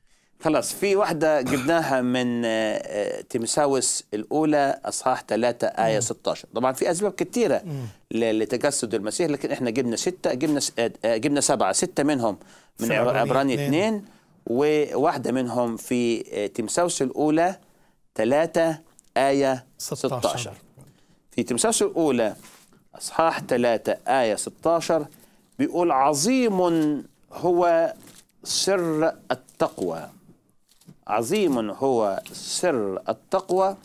خلاص في واحدة جبناها من آه، آه، تيمساوس الأولى أصحاح ثلاثة آية مم. 16 طبعا في أسباب كثيرة لتجسد المسيح لكن إحنا جبنا ستة جبنا جبنا سبعة ستة منهم من عبراني اثنين وواحدة منهم في تيمساوس الأولى ثلاثة آية 16, 16. في تيمساوس الأولى أصحاح 3 آية 16 بيقول عظيم هو سر التقوى عظيم هو سر التقوى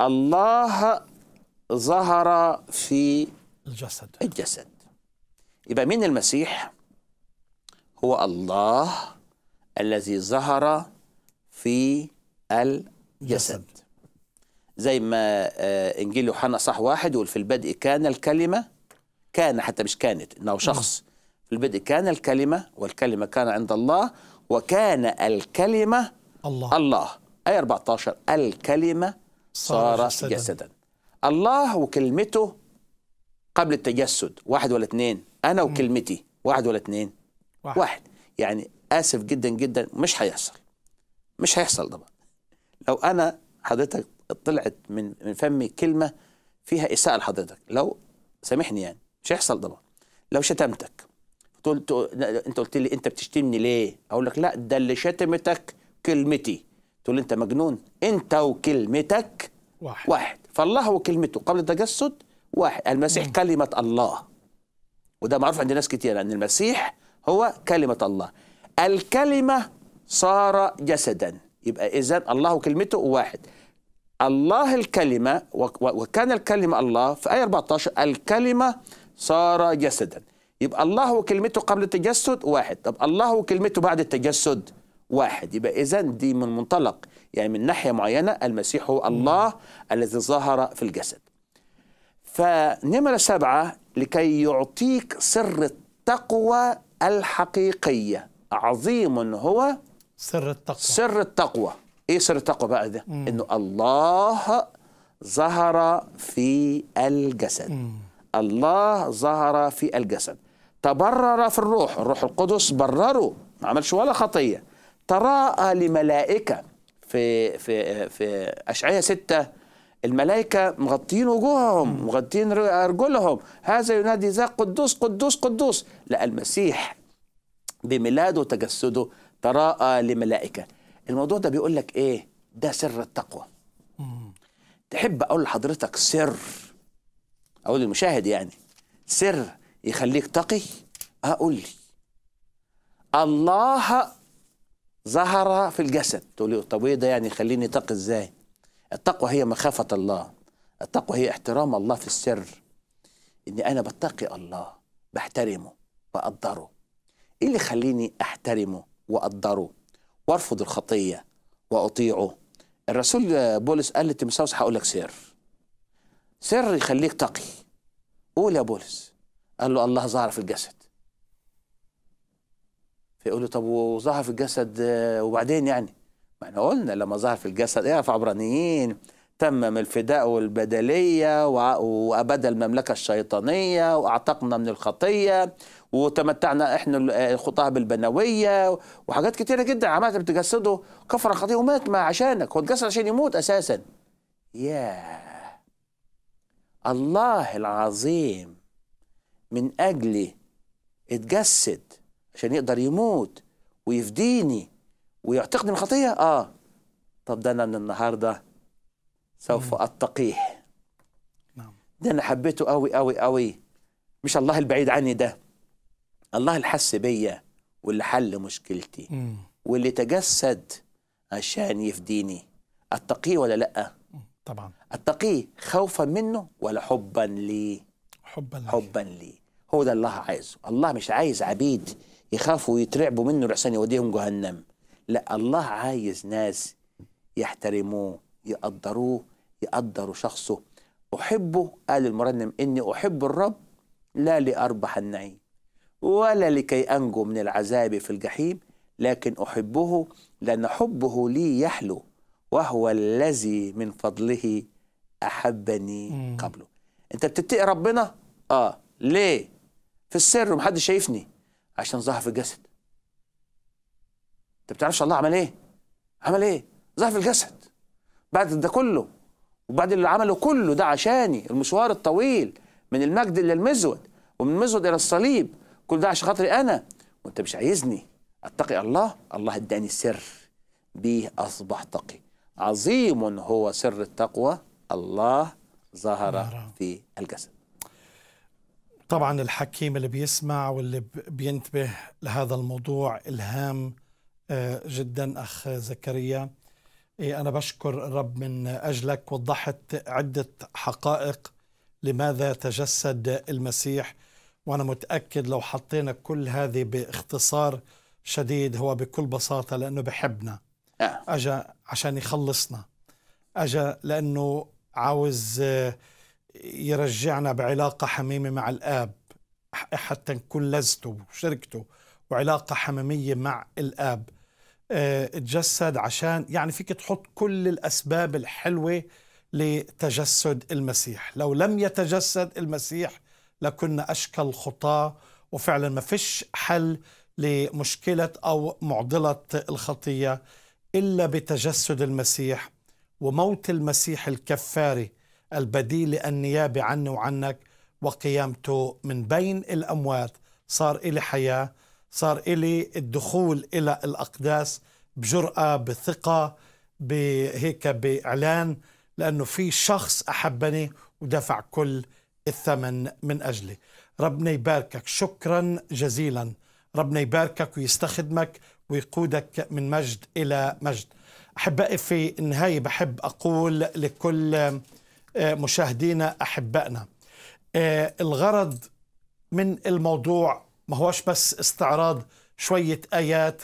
الله ظهر في الجسد الجسد يبقى مين المسيح هو الله الذي ظهر في الجسد جسد. زي ما آه، انجيل يوحنا صح واحد يقول في البدء كان الكلمه كان حتى مش كانت انه نعم. شخص في البدء كان الكلمه والكلمه كان عند الله وكان الكلمه الله الله اي 14 الكلمه صار جسدا, جسداً. الله وكلمته قبل التجسد واحد ولا اثنين انا وكلمتي واحد ولا اثنين واحد. واحد يعني اسف جدا جدا مش هيحصل مش هيحصل طبعا لو انا حضرتك طلعت من من فمي كلمه فيها اساءه لحضرتك لو سامحني يعني مش هيحصل طبعا لو شتمتك قلت انت قلت لي انت بتشتمني ليه اقول لك لا ده اللي شتمتك كلمتي تقول انت مجنون انت وكلمتك واحد, واحد. فالله وكلمته قبل التجسد واحد المسيح مم. كلمه الله وده معروف عند ناس كتير ان المسيح هو كلمه الله الكلمه صار جسدا يبقى اذا الله وكلمته واحد الله الكلمة وكان الكلمة الله في آية 14 الكلمة صار جسدا يبقى الله وكلمته قبل التجسد واحد طب الله وكلمته بعد التجسد واحد يبقى إذا دي من منطلق يعني من ناحية معينة المسيح هو الله الذي ظهر في الجسد فنمرة سبعة لكي يعطيك سر التقوى الحقيقية عظيم هو سر التقوى سر التقوى ايه سر التقوى بقى ده مم. انه الله ظهر في الجسد مم. الله ظهر في الجسد تبرر في الروح الروح القدس برره ما عملش ولا خطيه تراءى لملائكه في في في اشعياء 6 الملائكه مغطين وجوههم مغطين ارجلهم هذا ينادي ذا قدوس قدوس قدوس لا المسيح بميلاده وتجسده تراءى لملائكه الموضوع ده بيقول لك ايه ده سر التقوى تحب اقول لحضرتك سر اقول للمشاهد يعني سر يخليك تقي اقول لي الله ظهر في الجسد تقول لي طب ايه ده يعني يخليني تقي ازاي التقوى هي مخافه الله التقوى هي احترام الله في السر اني انا بتقي الله بحترمه بقدره ايه اللي يخليني احترمه واقدره وارفض الخطيه واطيعه الرسول بولس قال لتيموثاوس هقول لك سر سر يخليك تقي قول يا بولس قال له الله ظهر في الجسد فيقول له طب وظهر في الجسد آه، وبعدين يعني ما احنا قلنا لما ظهر في الجسد ايه في عبرانيين تمم الفداء والبدلية وأبدى المملكة الشيطانية وأعتقنا من الخطية وتمتعنا احنا آه، الخطاه بالبنويه وحاجات كتيره جدا عملت بتجسده كفر خطيه ومات ما عشانك هو اتجسد عشان يموت اساسا ياه الله العظيم من اجلي اتجسد عشان يقدر يموت ويفديني ويعتقني من الخطيه اه طب ده انا من النهارده سوف اتقيه نعم. ده انا حبيته قوي قوي قوي مش الله البعيد عني ده الله اللي حس بيا واللي حل مشكلتي مم. واللي تجسد عشان يفديني اتقيه ولا لا طبعا اتقيه خوفا منه ولا حبا لي حبا لي حبا لي هو ده الله عايزه الله مش عايز عبيد يخافوا ويترعبوا منه لحسن يوديهم جهنم لا الله عايز ناس يحترموه يقدروه يقدروا شخصه أحبه قال المرنم إني أحب الرب لا لأربح النعيم ولا لكي أنجو من العذاب في الجحيم لكن أحبه لأن حبه لي يحلو وهو الذي من فضله أحبني قبله أنت بتتقي ربنا؟ آه ليه؟ في السر ومحدش شايفني عشان ظهر في الجسد أنت بتعرفش الله عمل إيه؟ عمل إيه؟ ظهر في الجسد بعد ده كله وبعد اللي عمله كله ده عشاني المشوار الطويل من المجد للمزود ومن المزود إلى الصليب كل ده عشان خاطري انا وانت مش عايزني اتقي الله الله اداني سر به اصبح تقي عظيم هو سر التقوى الله ظهر في الجسد طبعا الحكيم اللي بيسمع واللي بينتبه لهذا الموضوع الهام آه، جدا اخ زكريا إيه، انا بشكر الرب من اجلك وضحت عده حقائق لماذا تجسد المسيح وأنا متأكد لو حطينا كل هذه باختصار شديد هو بكل بساطة لأنه بحبنا آه. أجا عشان يخلصنا أجا لأنه عاوز آه، يرجعنا بعلاقة حميمة مع الآب حتى نكون لزته وشركته وعلاقة حميمية مع الآب آه، تجسد عشان يعني فيك تحط كل الأسباب الحلوة لتجسد المسيح لو لم يتجسد المسيح لكنا أشكى الخطاة وفعلا ما فيش حل لمشكلة أو معضلة الخطية إلا بتجسد المسيح وموت المسيح الكفاري البديل للنيابة عني وعنك وقيامته من بين الأموات صار إلي حياة صار إلي الدخول إلى الأقداس بجرأة بثقة بهيك بإعلان لأنه في شخص أحبني ودفع كل الثمن من أجله ربنا يباركك شكرا جزيلا ربنا يباركك ويستخدمك ويقودك من مجد إلى مجد أحبائي في النهاية بحب أقول لكل آه، مشاهدينا أحبائنا آه، الغرض من الموضوع ما هوش بس استعراض شوية آيات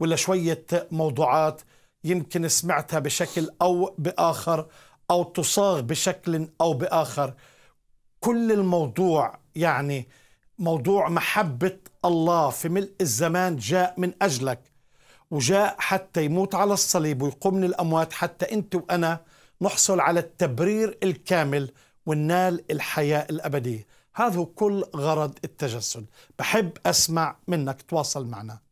ولا شوية موضوعات يمكن سمعتها بشكل أو بآخر أو تصاغ بشكل أو بآخر كل الموضوع يعني موضوع محبة الله في ملء الزمان جاء من أجلك وجاء حتى يموت على الصليب ويقوم من الأموات حتى أنت وأنا نحصل على التبرير الكامل وننال الحياة الأبدية هذا هو كل غرض التجسد بحب أسمع منك تواصل معنا